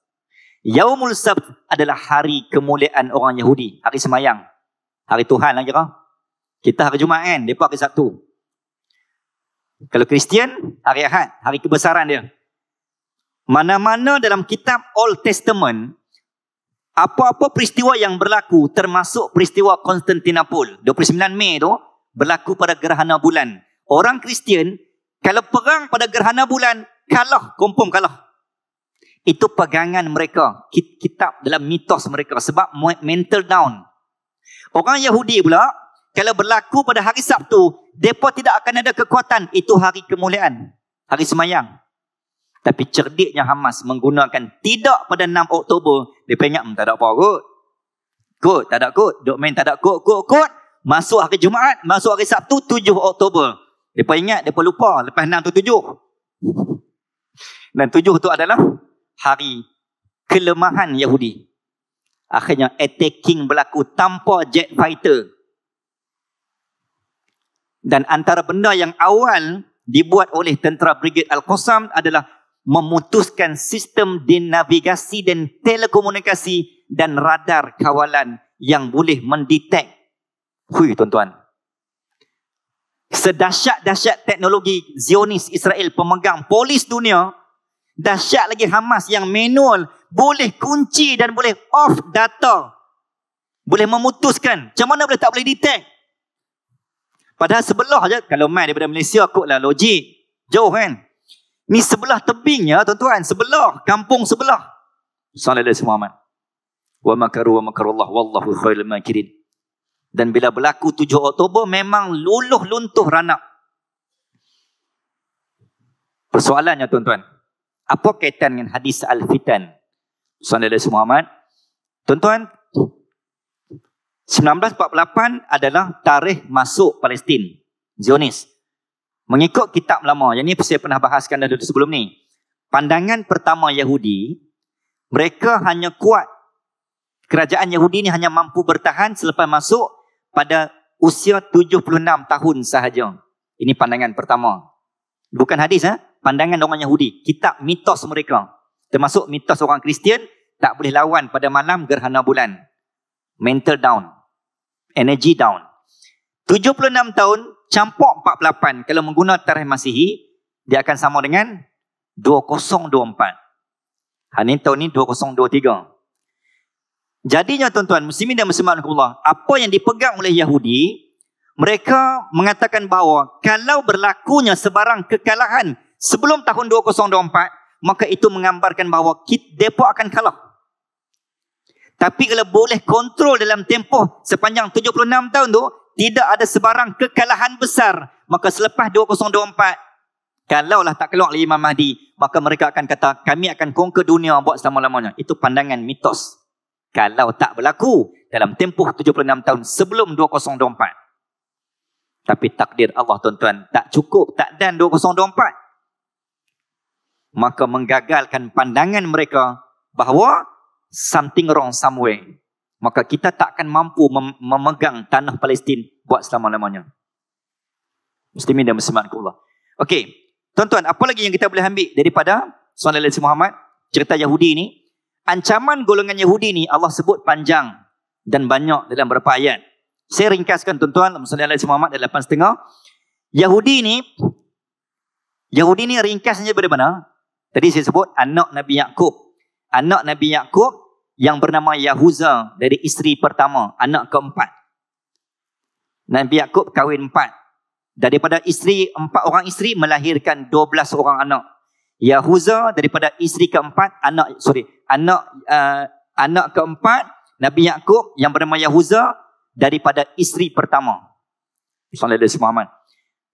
Yaumul Sabat adalah hari kemuliaan orang Yahudi. Hari semayang. Hari Tuhan lah kira. Kita hari Jumaat kan. Mereka hari Sabtu. Kalau Kristian, hari Ahad, hari kebesaran dia. Mana-mana dalam kitab Old Testament, apa-apa peristiwa yang berlaku termasuk peristiwa Konstantinopel 29 Mei tu berlaku pada gerhana bulan. Orang Kristian kalau perang pada gerhana bulan kalah, kumpul kalah. Itu pegangan mereka, kitab dalam mitos mereka sebab mental down. Orang Yahudi pula kalau berlaku pada hari Sabtu, mereka tidak akan ada kekuatan. Itu hari kemuliaan. Hari semayang. Tapi cerdiknya Hamas menggunakan tidak pada 6 Oktober. Dia ingat, hmm, tak ada apa kot. Kot, tak ada kot. Duk main tak ada kot, kot, kot. Masuk hari Jumaat, masuk hari Sabtu, 7 Oktober. Mereka ingat, mereka lupa. Lepas 6 tu 7. Dan 7 tu adalah hari kelemahan Yahudi. Akhirnya attacking berlaku tanpa jet fighter. Dan antara benda yang awal dibuat oleh tentera Brigade Al-Qassam adalah memutuskan sistem dinavigasi dan telekomunikasi dan radar kawalan yang boleh mendetek. Hui tuan-tuan. Sedahsyat-dahsyat teknologi Zionis Israel pemegang polis dunia, dahsyat lagi Hamas yang manual boleh kunci dan boleh off data. Boleh memutuskan. Macam mana boleh tak boleh detect? Padahal sebelah je, kalau main daripada Malaysia, kot lah logik. Jauh kan? Ni sebelah tebing ya tuan-tuan. Sebelah, kampung sebelah. Assalamualaikum semua, wabarakatuh. Wa makaru wa makaru Allah. Wallahu khairul makirin. Dan bila berlaku 7 Oktober, memang luluh luntuh ranak. Persoalannya tuan-tuan. Apa kaitan dengan hadis Al-Fitan? Assalamualaikum warahmatullahi wabarakatuh. Tuan-tuan, 1948 adalah tarikh masuk Palestin Zionis. Mengikut kitab lama, yang ini saya pernah bahaskan dahulu sebelum ni. Pandangan pertama Yahudi, mereka hanya kuat. Kerajaan Yahudi ni hanya mampu bertahan selepas masuk pada usia 76 tahun sahaja. Ini pandangan pertama. Bukan hadis, ha? pandangan orang Yahudi. Kitab mitos mereka. Termasuk mitos orang Kristian, tak boleh lawan pada malam gerhana bulan. Mental down energy down. 76 tahun campur 48 kalau menggunakan tarikh Masihi dia akan sama dengan 2024. Hari ini tahun ini 2023. Jadinya tuan-tuan muslimin dan muslimat Allah, apa yang dipegang oleh Yahudi mereka mengatakan bahawa kalau berlakunya sebarang kekalahan sebelum tahun 2024 maka itu menggambarkan bahawa kita depo akan kalah. Tapi kalau boleh kontrol dalam tempoh sepanjang 76 tahun tu, tidak ada sebarang kekalahan besar. Maka selepas 2024, kalaulah tak keluar lagi Imam Mahdi, maka mereka akan kata, kami akan conquer dunia buat selama-lamanya. Itu pandangan mitos. Kalau tak berlaku dalam tempoh 76 tahun sebelum 2024. Tapi takdir Allah tuan-tuan tak cukup, tak dan 2024. Maka menggagalkan pandangan mereka bahawa something wrong somewhere. Maka kita tak akan mampu mem- memegang tanah Palestin buat selama-lamanya. Muslimin dan Muslimat Allah. Okey. Tuan-tuan, apa lagi yang kita boleh ambil daripada Sunan Ali Muhammad, cerita Yahudi ini? Ancaman golongan Yahudi ini Allah sebut panjang dan banyak dalam berapa ayat. Saya ringkaskan tuan-tuan, Sunan Ali Muhammad dalam 8.5. Yahudi ini, Yahudi ini ringkasnya daripada mana? Tadi saya sebut anak Nabi Yakub. Anak Nabi Yakub yang bernama Yahuza dari isteri pertama, anak keempat. Nabi Yakub kahwin empat. Daripada isteri, empat orang isteri melahirkan dua belas orang anak. Yahuza daripada isteri keempat, anak, sorry, anak uh, anak keempat, Nabi Yakub yang bernama Yahuza daripada isteri pertama. Assalamualaikum Muhammad.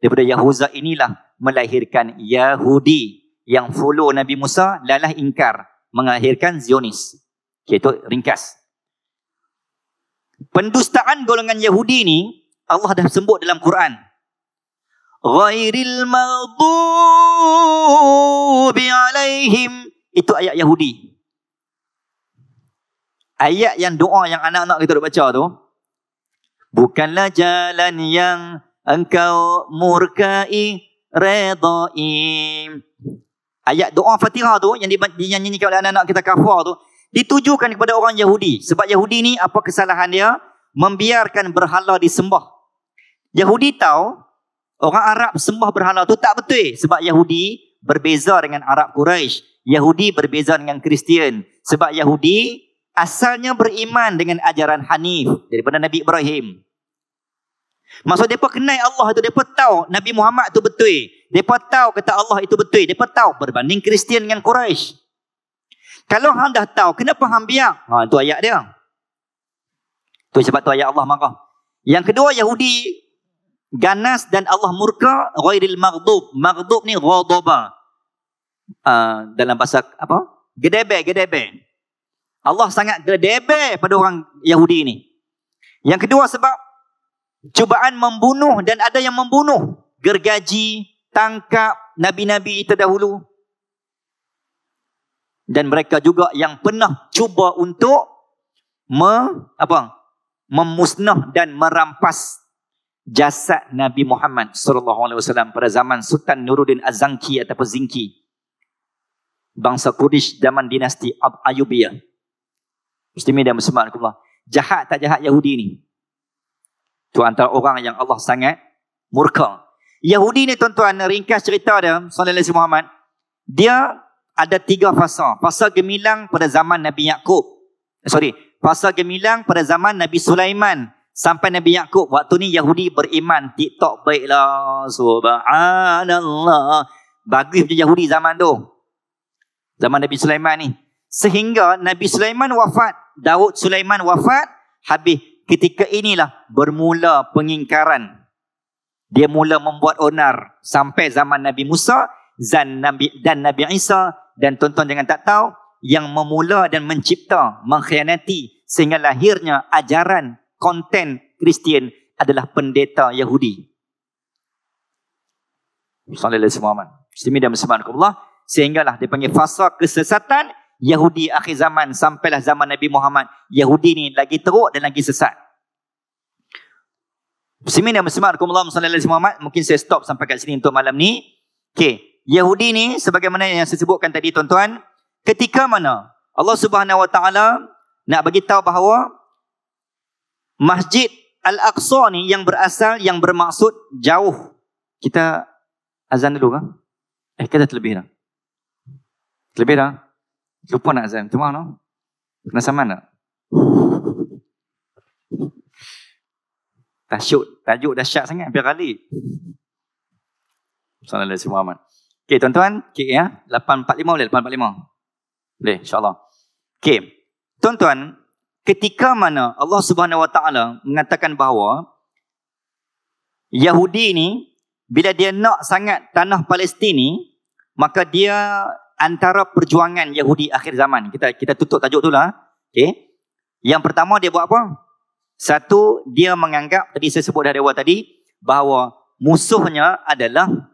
Daripada Yahuza inilah melahirkan Yahudi yang follow Nabi Musa lalah ingkar mengakhirkan Zionis. Okay, itu ringkas. Pendustaan golongan Yahudi ni Allah dah sebut dalam Quran. Ghairil maghdubi alaihim. Itu ayat Yahudi. Ayat yang doa yang anak-anak kita duk baca tu bukanlah jalan yang engkau murkai redaim. Ayat doa Fatihah tu yang dinyanyikan oleh anak-anak kita kafar tu ditujukan kepada orang Yahudi sebab Yahudi ni apa kesalahan dia membiarkan berhala disembah Yahudi tahu orang Arab sembah berhala tu tak betul sebab Yahudi berbeza dengan Arab Quraisy Yahudi berbeza dengan Kristian sebab Yahudi asalnya beriman dengan ajaran Hanif daripada Nabi Ibrahim maksud depa kenal Allah itu depa tahu Nabi Muhammad itu betul depa tahu kata Allah itu betul depa tahu berbanding Kristian dengan Quraisy kalau hang dah tahu, kenapa hang biar? Ha, itu ayat dia. Itu sebab tu ayat Allah marah. Yang kedua, Yahudi ganas dan Allah murka ghairil maghdub. Maghdub ni ghadaba. Uh, dalam bahasa apa? Gedebe, gedebe. Allah sangat gedebe pada orang Yahudi ni. Yang kedua sebab cubaan membunuh dan ada yang membunuh. Gergaji, tangkap nabi-nabi terdahulu dan mereka juga yang pernah cuba untuk me, apa memusnah dan merampas jasad Nabi Muhammad sallallahu alaihi wasallam pada zaman Sultan Nuruddin Az-Zanki ataupun Zinki bangsa Quraisy zaman dinasti Ab Ayyubiyah. Muslimin dan muslimat Allah. Jahat tak jahat Yahudi ni? Tu antara orang yang Allah sangat murka. Yahudi ni tuan-tuan ringkas cerita dia sallallahu alaihi wasallam dia ada tiga fasa. Fasa gemilang pada zaman Nabi Yakub. Eh, sorry. Fasa gemilang pada zaman Nabi Sulaiman. Sampai Nabi Yakub. Waktu ni Yahudi beriman. TikTok baiklah. Subhanallah. Bagus punya Yahudi zaman tu. Zaman Nabi Sulaiman ni. Sehingga Nabi Sulaiman wafat. Daud Sulaiman wafat. Habis ketika inilah bermula pengingkaran. Dia mula membuat onar. Sampai zaman Nabi Musa dan Nabi Isa dan tuan-tuan jangan tak tahu yang memula dan mencipta mengkhianati sehingga lahirnya ajaran konten Kristian adalah pendeta Yahudi. Assalamualaikum Allah sehinggalah dipanggil fasa kesesatan Yahudi akhir zaman sampailah zaman Nabi Muhammad Yahudi ni lagi teruk dan lagi sesat. Bismillahirrahmanirrahim. Assalamualaikum warahmatullahi wabarakatuh. Mungkin saya stop sampai kat sini untuk malam ni. Okey, Yahudi ni sebagaimana yang saya sebutkan tadi tuan-tuan ketika mana Allah Subhanahu Wa Taala nak bagi tahu bahawa Masjid Al-Aqsa ni yang berasal yang bermaksud jauh. Kita azan dulu kan? Eh kita terlebih dah. Terlebih dah. Lupa nak azan. Tumah no? Kena sama nak? Tasyuk. Tajuk dah syak sangat. Biar kali. Assalamualaikum warahmatullahi Okey, tuan-tuan, okey ya. 845 boleh 845. Boleh, insyaallah. allah Okey. Tuan-tuan, ketika mana Allah Subhanahu Wa mengatakan bahawa Yahudi ni bila dia nak sangat tanah Palestin ni, maka dia antara perjuangan Yahudi akhir zaman. Kita kita tutup tajuk tu lah. Ha. Okay. Yang pertama dia buat apa? Satu, dia menganggap, tadi saya sebut dari awal tadi, bahawa musuhnya adalah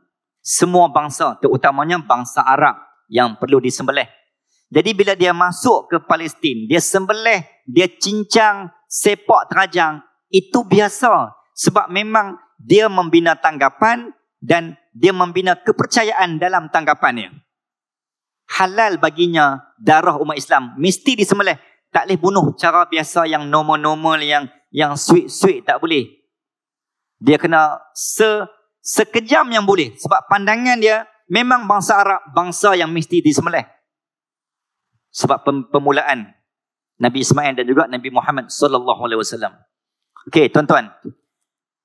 semua bangsa terutamanya bangsa Arab yang perlu disembelih. Jadi bila dia masuk ke Palestin, dia sembelih, dia cincang sepak terajang, itu biasa sebab memang dia membina tanggapan dan dia membina kepercayaan dalam tanggapannya. Halal baginya darah umat Islam mesti disembelih. Tak boleh bunuh cara biasa yang normal-normal yang yang sweet-sweet tak boleh. Dia kena se sekejam yang boleh sebab pandangan dia memang bangsa Arab bangsa yang mesti disembelih sebab pemulaan Nabi Ismail dan juga Nabi Muhammad sallallahu alaihi wasallam. Okey, tuan-tuan.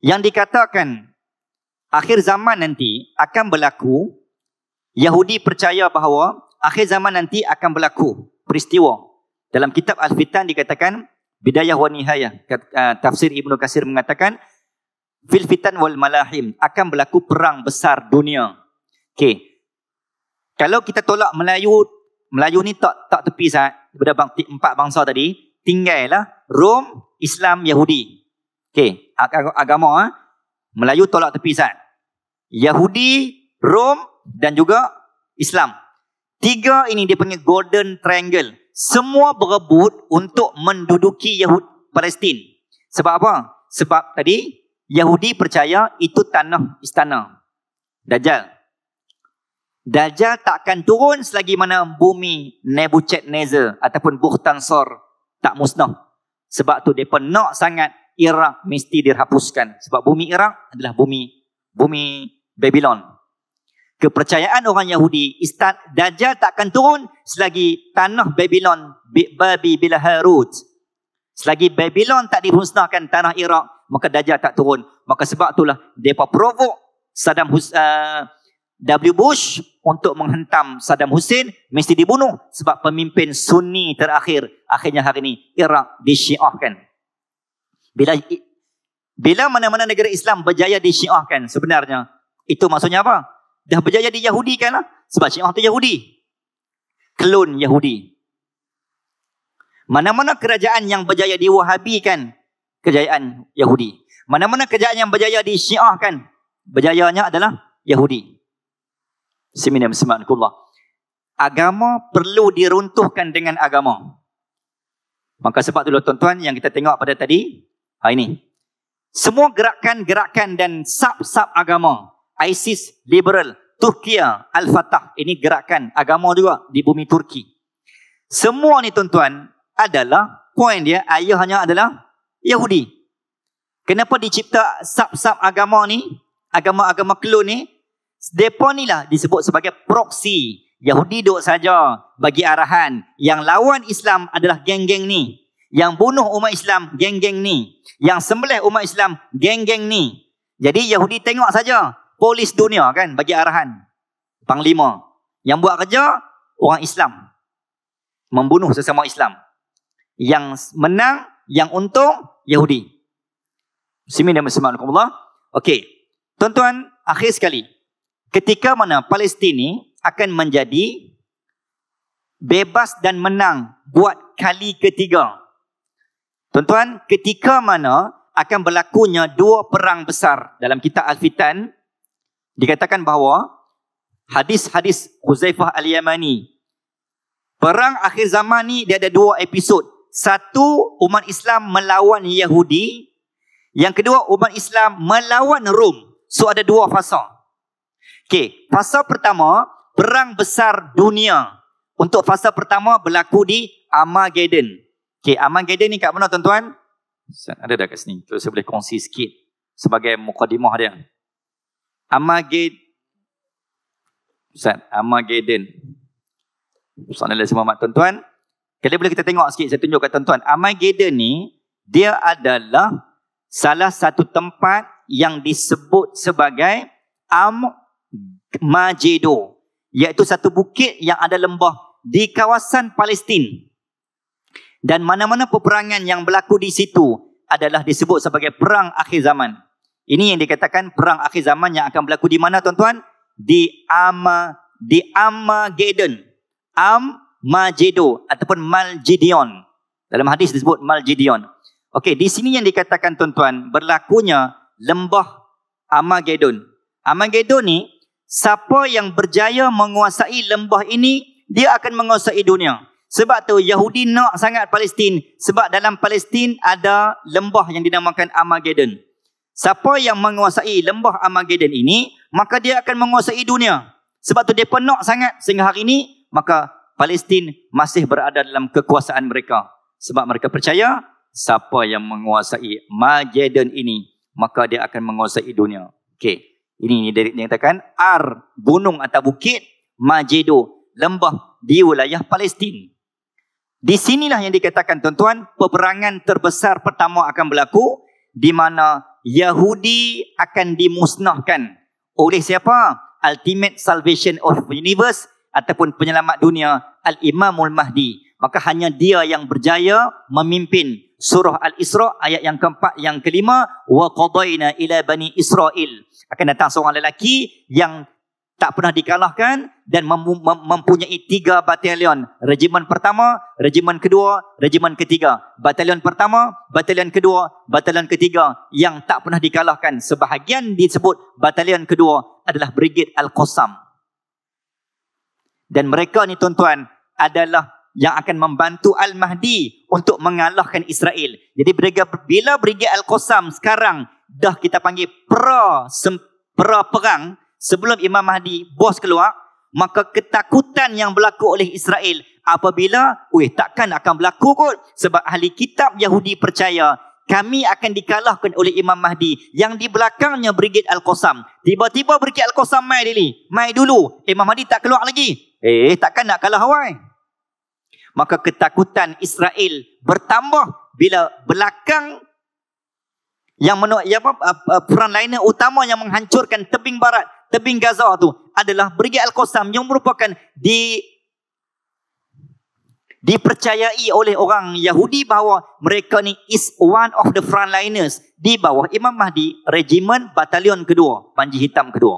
Yang dikatakan akhir zaman nanti akan berlaku Yahudi percaya bahawa akhir zaman nanti akan berlaku peristiwa. Dalam kitab Al-Fitan dikatakan Bidayah wa Nihayah. Ah, tafsir Ibn Kasir mengatakan fil fitan wal malahim akan berlaku perang besar dunia. Okey. Kalau kita tolak Melayu, Melayu ni tak tak tepi sat daripada bang, empat bangsa tadi, tinggallah Rom, Islam, Yahudi. Okey, agama ha? Melayu tolak tepi sat. Yahudi, Rom dan juga Islam. Tiga ini dia panggil golden triangle. Semua berebut untuk menduduki Yahud Palestin. Sebab apa? Sebab tadi Yahudi percaya itu tanah istana. Dajjal. Dajjal tak akan turun selagi mana bumi Nebuchadnezzar ataupun Bukhtansor tak musnah. Sebab tu dia nak sangat Iraq mesti dihapuskan. Sebab bumi Iraq adalah bumi bumi Babylon. Kepercayaan orang Yahudi, Istad Dajjal tak akan turun selagi tanah Babylon, Babi Bilaharut. Selagi Babylon tak dihusnahkan tanah Iraq, maka dajjal tak turun. Maka sebab itulah depa provok Saddam Hussein uh, W Bush untuk menghentam Saddam Hussein mesti dibunuh sebab pemimpin Sunni terakhir akhirnya hari ini Iraq disyiahkan. Bila bila mana-mana negara Islam berjaya disyiahkan sebenarnya itu maksudnya apa? Dah berjaya di Yahudi kan lah. Sebab Syiah tu Yahudi. Klon Yahudi. Mana-mana kerajaan yang berjaya di Wahabi kan kejayaan Yahudi. Mana-mana kejayaan yang berjaya kan berjayanya adalah Yahudi. Seminim semangkullah. Agama perlu diruntuhkan dengan agama. Maka sebab itulah tuan-tuan yang kita tengok pada tadi, hari ini. Semua gerakan-gerakan dan sub-sub agama. ISIS, Liberal, Turki, Al-Fatah. Ini gerakan agama juga di bumi Turki. Semua ni tuan-tuan adalah poin dia ayahnya adalah Yahudi. Kenapa dicipta sub-sub agama ni, agama-agama klon ni, mereka ni lah disebut sebagai proksi. Yahudi duduk saja bagi arahan. Yang lawan Islam adalah geng-geng ni. Yang bunuh umat Islam, geng-geng ni. Yang sembelih umat Islam, geng-geng ni. Jadi Yahudi tengok saja polis dunia kan bagi arahan. Panglima. Yang buat kerja, orang Islam. Membunuh sesama Islam. Yang menang, yang untung Yahudi. Simin dan muslimat Allah. Okey. Tuan-tuan, akhir sekali. Ketika mana Palestin ini akan menjadi bebas dan menang buat kali ketiga. Tuan-tuan, ketika mana akan berlakunya dua perang besar dalam kitab Al-Fitan dikatakan bahawa hadis-hadis Huzaifah Al-Yamani perang akhir zaman ni dia ada dua episod satu, umat Islam melawan Yahudi. Yang kedua, umat Islam melawan Rom. So ada dua fasa. Okay, fasa pertama, perang besar dunia. Untuk fasa pertama berlaku di Armageddon. Okay, Armageddon ni kat mana tuan-tuan? Ada dah kat sini. Tu saya boleh kongsi sikit sebagai mukadimah dia. Armageddon. Ustaz, Armageddon. Ustaz Nabi Muhammad tuan-tuan. Kali boleh kita tengok sikit, saya tunjuk kat tuan-tuan. Armageddon ni, dia adalah salah satu tempat yang disebut sebagai Am Majedo, Iaitu satu bukit yang ada lembah di kawasan Palestin. Dan mana-mana peperangan yang berlaku di situ adalah disebut sebagai perang akhir zaman. Ini yang dikatakan perang akhir zaman yang akan berlaku di mana tuan-tuan? Di Amageddon. Di Amageddon. Majedo ataupun Maljidion. Dalam hadis disebut Maljidion. Okey, di sini yang dikatakan tuan-tuan berlakunya lembah Amagedon. Amagedon ni siapa yang berjaya menguasai lembah ini dia akan menguasai dunia. Sebab tu Yahudi nak sangat Palestin sebab dalam Palestin ada lembah yang dinamakan Amagedon. Siapa yang menguasai lembah Amagedon ini maka dia akan menguasai dunia. Sebab tu dia nak sangat sehingga hari ini maka Palestin masih berada dalam kekuasaan mereka sebab mereka percaya siapa yang menguasai Majedon ini maka dia akan menguasai dunia. Okey. Ini ini dia dikatakan Ar gunung atau bukit Majedo lembah di wilayah Palestin. Di sinilah yang dikatakan tuan-tuan peperangan terbesar pertama akan berlaku di mana Yahudi akan dimusnahkan oleh siapa? Ultimate Salvation of Universe ataupun penyelamat dunia Al-Imamul Mahdi. Maka hanya dia yang berjaya memimpin surah Al-Isra ayat yang keempat yang kelima wa qadaina ila bani Israel. Akan datang seorang lelaki yang tak pernah dikalahkan dan mem- mem- mempunyai tiga batalion. Regimen pertama, regimen kedua, regimen ketiga. Batalion pertama, batalion kedua, batalion ketiga yang tak pernah dikalahkan. Sebahagian disebut batalion kedua adalah Brigade Al-Qassam dan mereka ni tuan-tuan adalah yang akan membantu Al-Mahdi untuk mengalahkan Israel. Jadi bila Brigade al Qasam sekarang dah kita panggil pra pra perang sebelum Imam Mahdi bos keluar, maka ketakutan yang berlaku oleh Israel apabila weh takkan akan berlaku kot sebab ahli kitab Yahudi percaya kami akan dikalahkan oleh Imam Mahdi yang di belakangnya Brigade al Qasam. Tiba-tiba Brigade al Qasam mai dulu. Mai dulu. Imam Mahdi tak keluar lagi. Eh, eh, takkan nak kalah Hawaii? Maka ketakutan Israel bertambah bila belakang yang menua, ya apa, peran lainnya utama yang menghancurkan tebing barat, tebing Gaza tu adalah Brigade Al-Qassam yang merupakan di dipercayai oleh orang Yahudi bahawa mereka ni is one of the frontliners di bawah Imam Mahdi Regiment Batalion kedua Panji Hitam kedua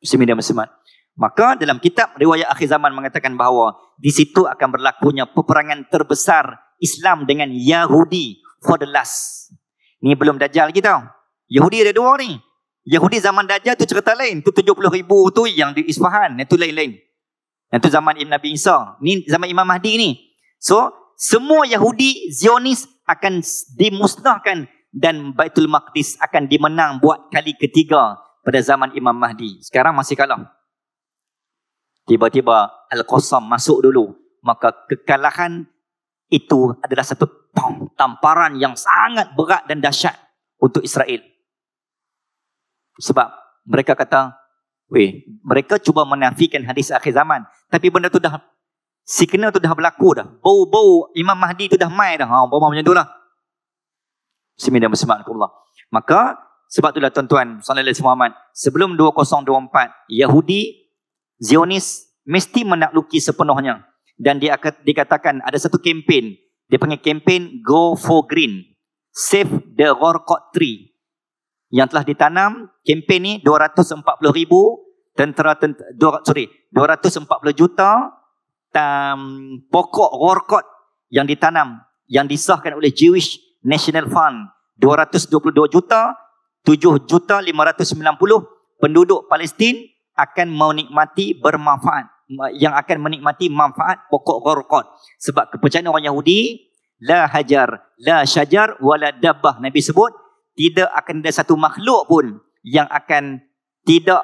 Bismillahirrahmanirrahim Maka dalam kitab riwayat akhir zaman mengatakan bahawa di situ akan berlakunya peperangan terbesar Islam dengan Yahudi for the last. Ni belum dajal lagi tau. Yahudi ada dua ni. Yahudi zaman dajal tu cerita lain. Tu 70 ribu tu yang di Isfahan. Itu lain-lain. Yang zaman Ibn Nabi Isa. Ni zaman Imam Mahdi ni. So, semua Yahudi Zionis akan dimusnahkan dan Baitul Maqdis akan dimenang buat kali ketiga pada zaman Imam Mahdi. Sekarang masih kalah tiba-tiba Al-Qasam masuk dulu maka kekalahan itu adalah satu tong, tamparan yang sangat berat dan dahsyat untuk Israel sebab mereka kata weh mereka cuba menafikan hadis akhir zaman tapi benda tu dah signal tu dah berlaku dah bau-bau Imam Mahdi tu dah mai dah ha bau macam tu lah Bismillahirrahmanirrahim maka sebab itulah tuan-tuan sallallahu alaihi sebelum 2024 Yahudi Zionis mesti menakluki sepenuhnya dan dia dikatakan ada satu kempen dia panggil kempen Go for Green Save the Gorkot Tree yang telah ditanam kempen ni 240 ribu tentera, tentera sorry 240 juta um, pokok Gorkot yang ditanam yang disahkan oleh Jewish National Fund 222 juta 7 juta 590 penduduk Palestin akan menikmati bermanfaat yang akan menikmati manfaat pokok gharqad sebab kepercayaan orang Yahudi la hajar la syajar wala dabbah nabi sebut tidak akan ada satu makhluk pun yang akan tidak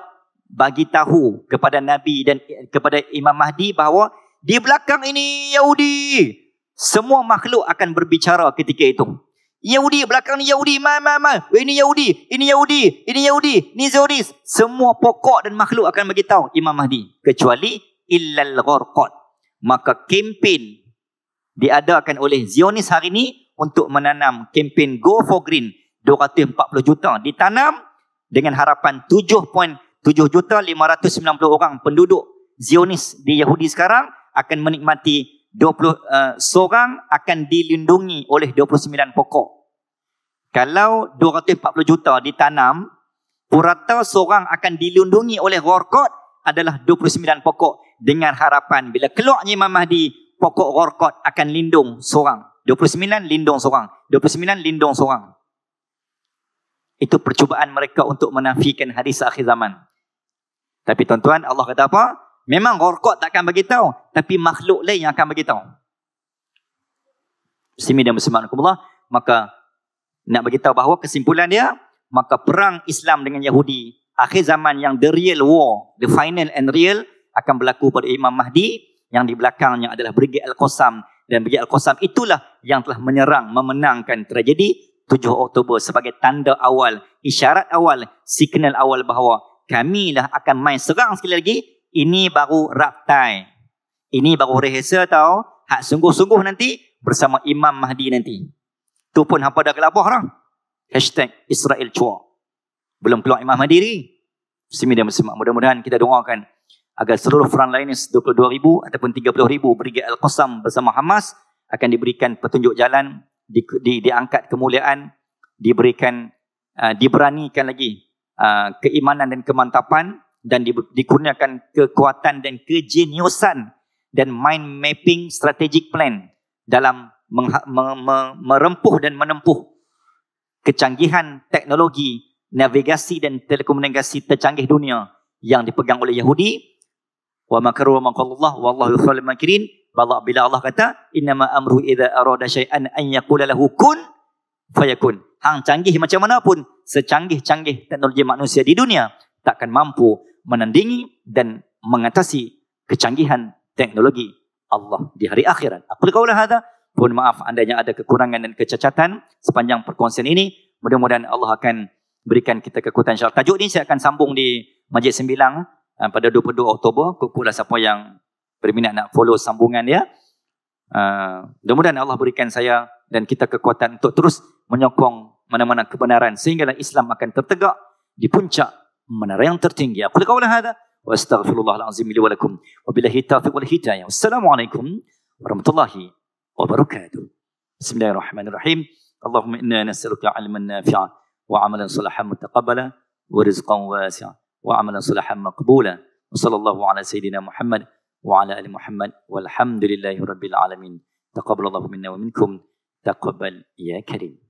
bagi tahu kepada nabi dan kepada imam mahdi bahawa di belakang ini Yahudi semua makhluk akan berbicara ketika itu Yahudi, belakang ni Yahudi, mai, mai, mai. Eh, ini Yahudi, ini Yahudi, ini Yahudi, ini Zoris. Semua pokok dan makhluk akan bagi tahu Imam Mahdi. Kecuali illal ghorqot. Maka kempen diadakan oleh Zionis hari ini untuk menanam kempen Go for Green 240 juta ditanam dengan harapan 7.7 juta 590 orang penduduk Zionis di Yahudi sekarang akan menikmati 20 uh, eh, seorang akan dilindungi oleh 29 pokok. Kalau 240 juta ditanam, purata seorang akan dilindungi oleh gorkot adalah 29 pokok dengan harapan bila keluarnya Imam Mahdi, pokok gorkot akan lindung seorang. 29 lindung seorang. 29 lindung seorang. Itu percubaan mereka untuk menafikan hadis akhir zaman. Tapi tuan-tuan, Allah kata apa? Memang rokok tak akan bagi tahu, tapi makhluk lain yang akan bagi tahu. Simi dan muslimat Allah, maka nak bagi tahu bahawa kesimpulan dia, maka perang Islam dengan Yahudi, akhir zaman yang the real war, the final and real akan berlaku pada Imam Mahdi yang di belakangnya adalah Brigade Al-Qassam dan Brigade Al-Qassam itulah yang telah menyerang, memenangkan tragedi 7 Oktober sebagai tanda awal, isyarat awal, signal awal bahawa kami lah akan main serang sekali lagi ini baru raptai. Ini baru rehearsal tau. Hak sungguh-sungguh nanti bersama Imam Mahdi nanti. Tu pun hampa dah gelabah orang. Hashtag Israel Chua. Belum keluar Imam Mahdi ni. Bismillah dan Mudah-mudahan kita doakan agar seluruh front line 22 ribu ataupun 30 ribu Brigade Al-Qassam bersama Hamas akan diberikan petunjuk jalan, di, di, diangkat kemuliaan, diberikan, uh, diberanikan lagi uh, keimanan dan kemantapan dan di, dikurniakan kekuatan dan kejeniusan dan mind mapping strategic plan dalam mengha, me, me, merempuh dan menempuh kecanggihan teknologi navigasi dan telekomunikasi tercanggih dunia yang dipegang oleh Yahudi wa makaru wa maqallah wallahu khairul makirin bila Allah kata innama amru idza arada shay'an an yaqula lahu kun fayakun hang canggih macam mana pun secanggih-canggih teknologi manusia di dunia takkan mampu menandingi dan mengatasi kecanggihan teknologi Allah di hari akhirat. Aqul qawla ada, pun maaf andainya ada kekurangan dan kecacatan sepanjang perkongsian ini. Mudah-mudahan Allah akan berikan kita kekuatan insyaAllah. Tajuk ini saya akan sambung di Majlis Sembilang uh, pada 22 Oktober. Kukulah siapa yang berminat nak follow sambungan dia. Uh, mudah-mudahan Allah berikan saya dan kita kekuatan untuk terus menyokong mana-mana kebenaran sehinggalah Islam akan tertegak di puncak من ريان ترتينجي أقول قول هذا وأستغفر الله العظيم لي ولكم وبالله التوفيق والهداية والسلام عليكم ورحمة الله وبركاته بسم الله الرحمن الرحيم اللهم إنا نسألك علما نافعا وعملا صالحا متقبلا ورزقا واسعا وعملا صالحا مقبولا وصلى الله على سيدنا محمد وعلى آل محمد والحمد لله رب العالمين تقبل الله منا ومنكم تقبل يا كريم